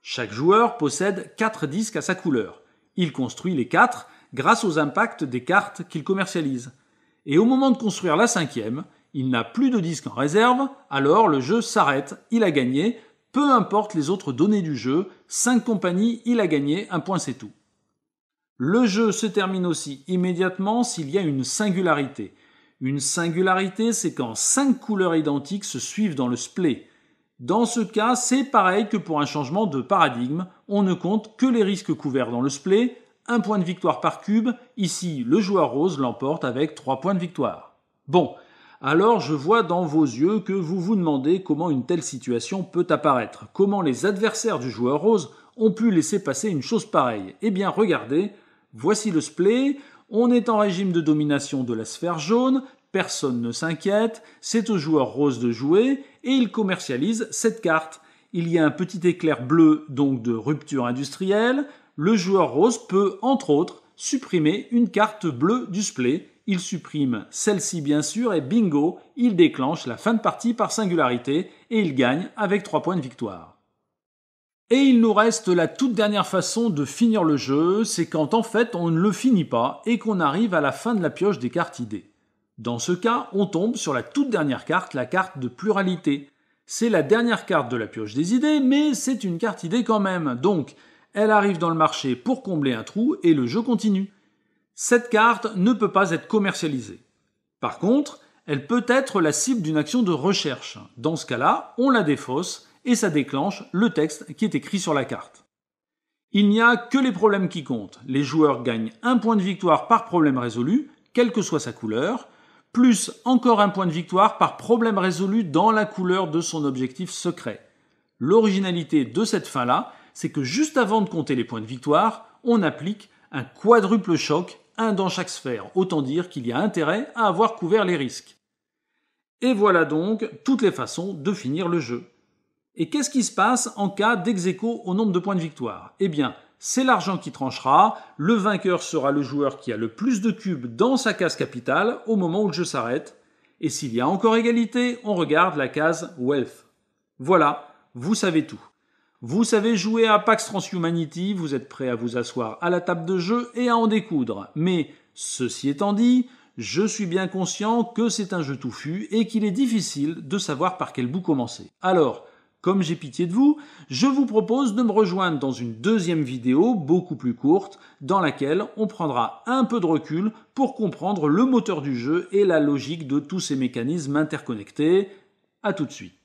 [SPEAKER 1] Chaque joueur possède quatre disques à sa couleur. Il construit les quatre grâce aux impacts des cartes qu'il commercialise. Et au moment de construire la cinquième, il n'a plus de disques en réserve, alors le jeu s'arrête, il a gagné, peu importe les autres données du jeu, 5 compagnies, il a gagné, un point c'est tout. Le jeu se termine aussi immédiatement s'il y a une singularité. Une singularité, c'est quand 5 couleurs identiques se suivent dans le splay. Dans ce cas, c'est pareil que pour un changement de paradigme, on ne compte que les risques couverts dans le splay, un point de victoire par cube, ici le joueur rose l'emporte avec 3 points de victoire. Bon, alors je vois dans vos yeux que vous vous demandez comment une telle situation peut apparaître, comment les adversaires du joueur rose ont pu laisser passer une chose pareille. Eh bien regardez, voici le splay, on est en régime de domination de la sphère jaune, personne ne s'inquiète, c'est au joueur rose de jouer, et il commercialise cette carte. Il y a un petit éclair bleu donc de rupture industrielle, le joueur rose peut entre autres supprimer une carte bleue du splay il supprime celle-ci bien sûr et bingo, il déclenche la fin de partie par singularité et il gagne avec 3 points de victoire. Et il nous reste la toute dernière façon de finir le jeu, c'est quand en fait on ne le finit pas et qu'on arrive à la fin de la pioche des cartes idées. Dans ce cas, on tombe sur la toute dernière carte, la carte de pluralité. C'est la dernière carte de la pioche des idées, mais c'est une carte idée quand même, donc elle arrive dans le marché pour combler un trou et le jeu continue cette carte ne peut pas être commercialisée. Par contre, elle peut être la cible d'une action de recherche. Dans ce cas-là, on la défausse et ça déclenche le texte qui est écrit sur la carte. Il n'y a que les problèmes qui comptent. Les joueurs gagnent un point de victoire par problème résolu, quelle que soit sa couleur, plus encore un point de victoire par problème résolu dans la couleur de son objectif secret. L'originalité de cette fin-là, c'est que juste avant de compter les points de victoire, on applique un quadruple choc un dans chaque sphère, autant dire qu'il y a intérêt à avoir couvert les risques. Et voilà donc toutes les façons de finir le jeu. Et qu'est-ce qui se passe en cas d'exéco au nombre de points de victoire Eh bien, c'est l'argent qui tranchera, le vainqueur sera le joueur qui a le plus de cubes dans sa case capitale au moment où le jeu s'arrête, et s'il y a encore égalité, on regarde la case Wealth. Voilà, vous savez tout. Vous savez jouer à Pax Transhumanity, vous êtes prêt à vous asseoir à la table de jeu et à en découdre. Mais, ceci étant dit, je suis bien conscient que c'est un jeu touffu et qu'il est difficile de savoir par quel bout commencer. Alors, comme j'ai pitié de vous, je vous propose de me rejoindre dans une deuxième vidéo beaucoup plus courte, dans laquelle on prendra un peu de recul pour comprendre le moteur du jeu et la logique de tous ces mécanismes interconnectés. A tout de suite.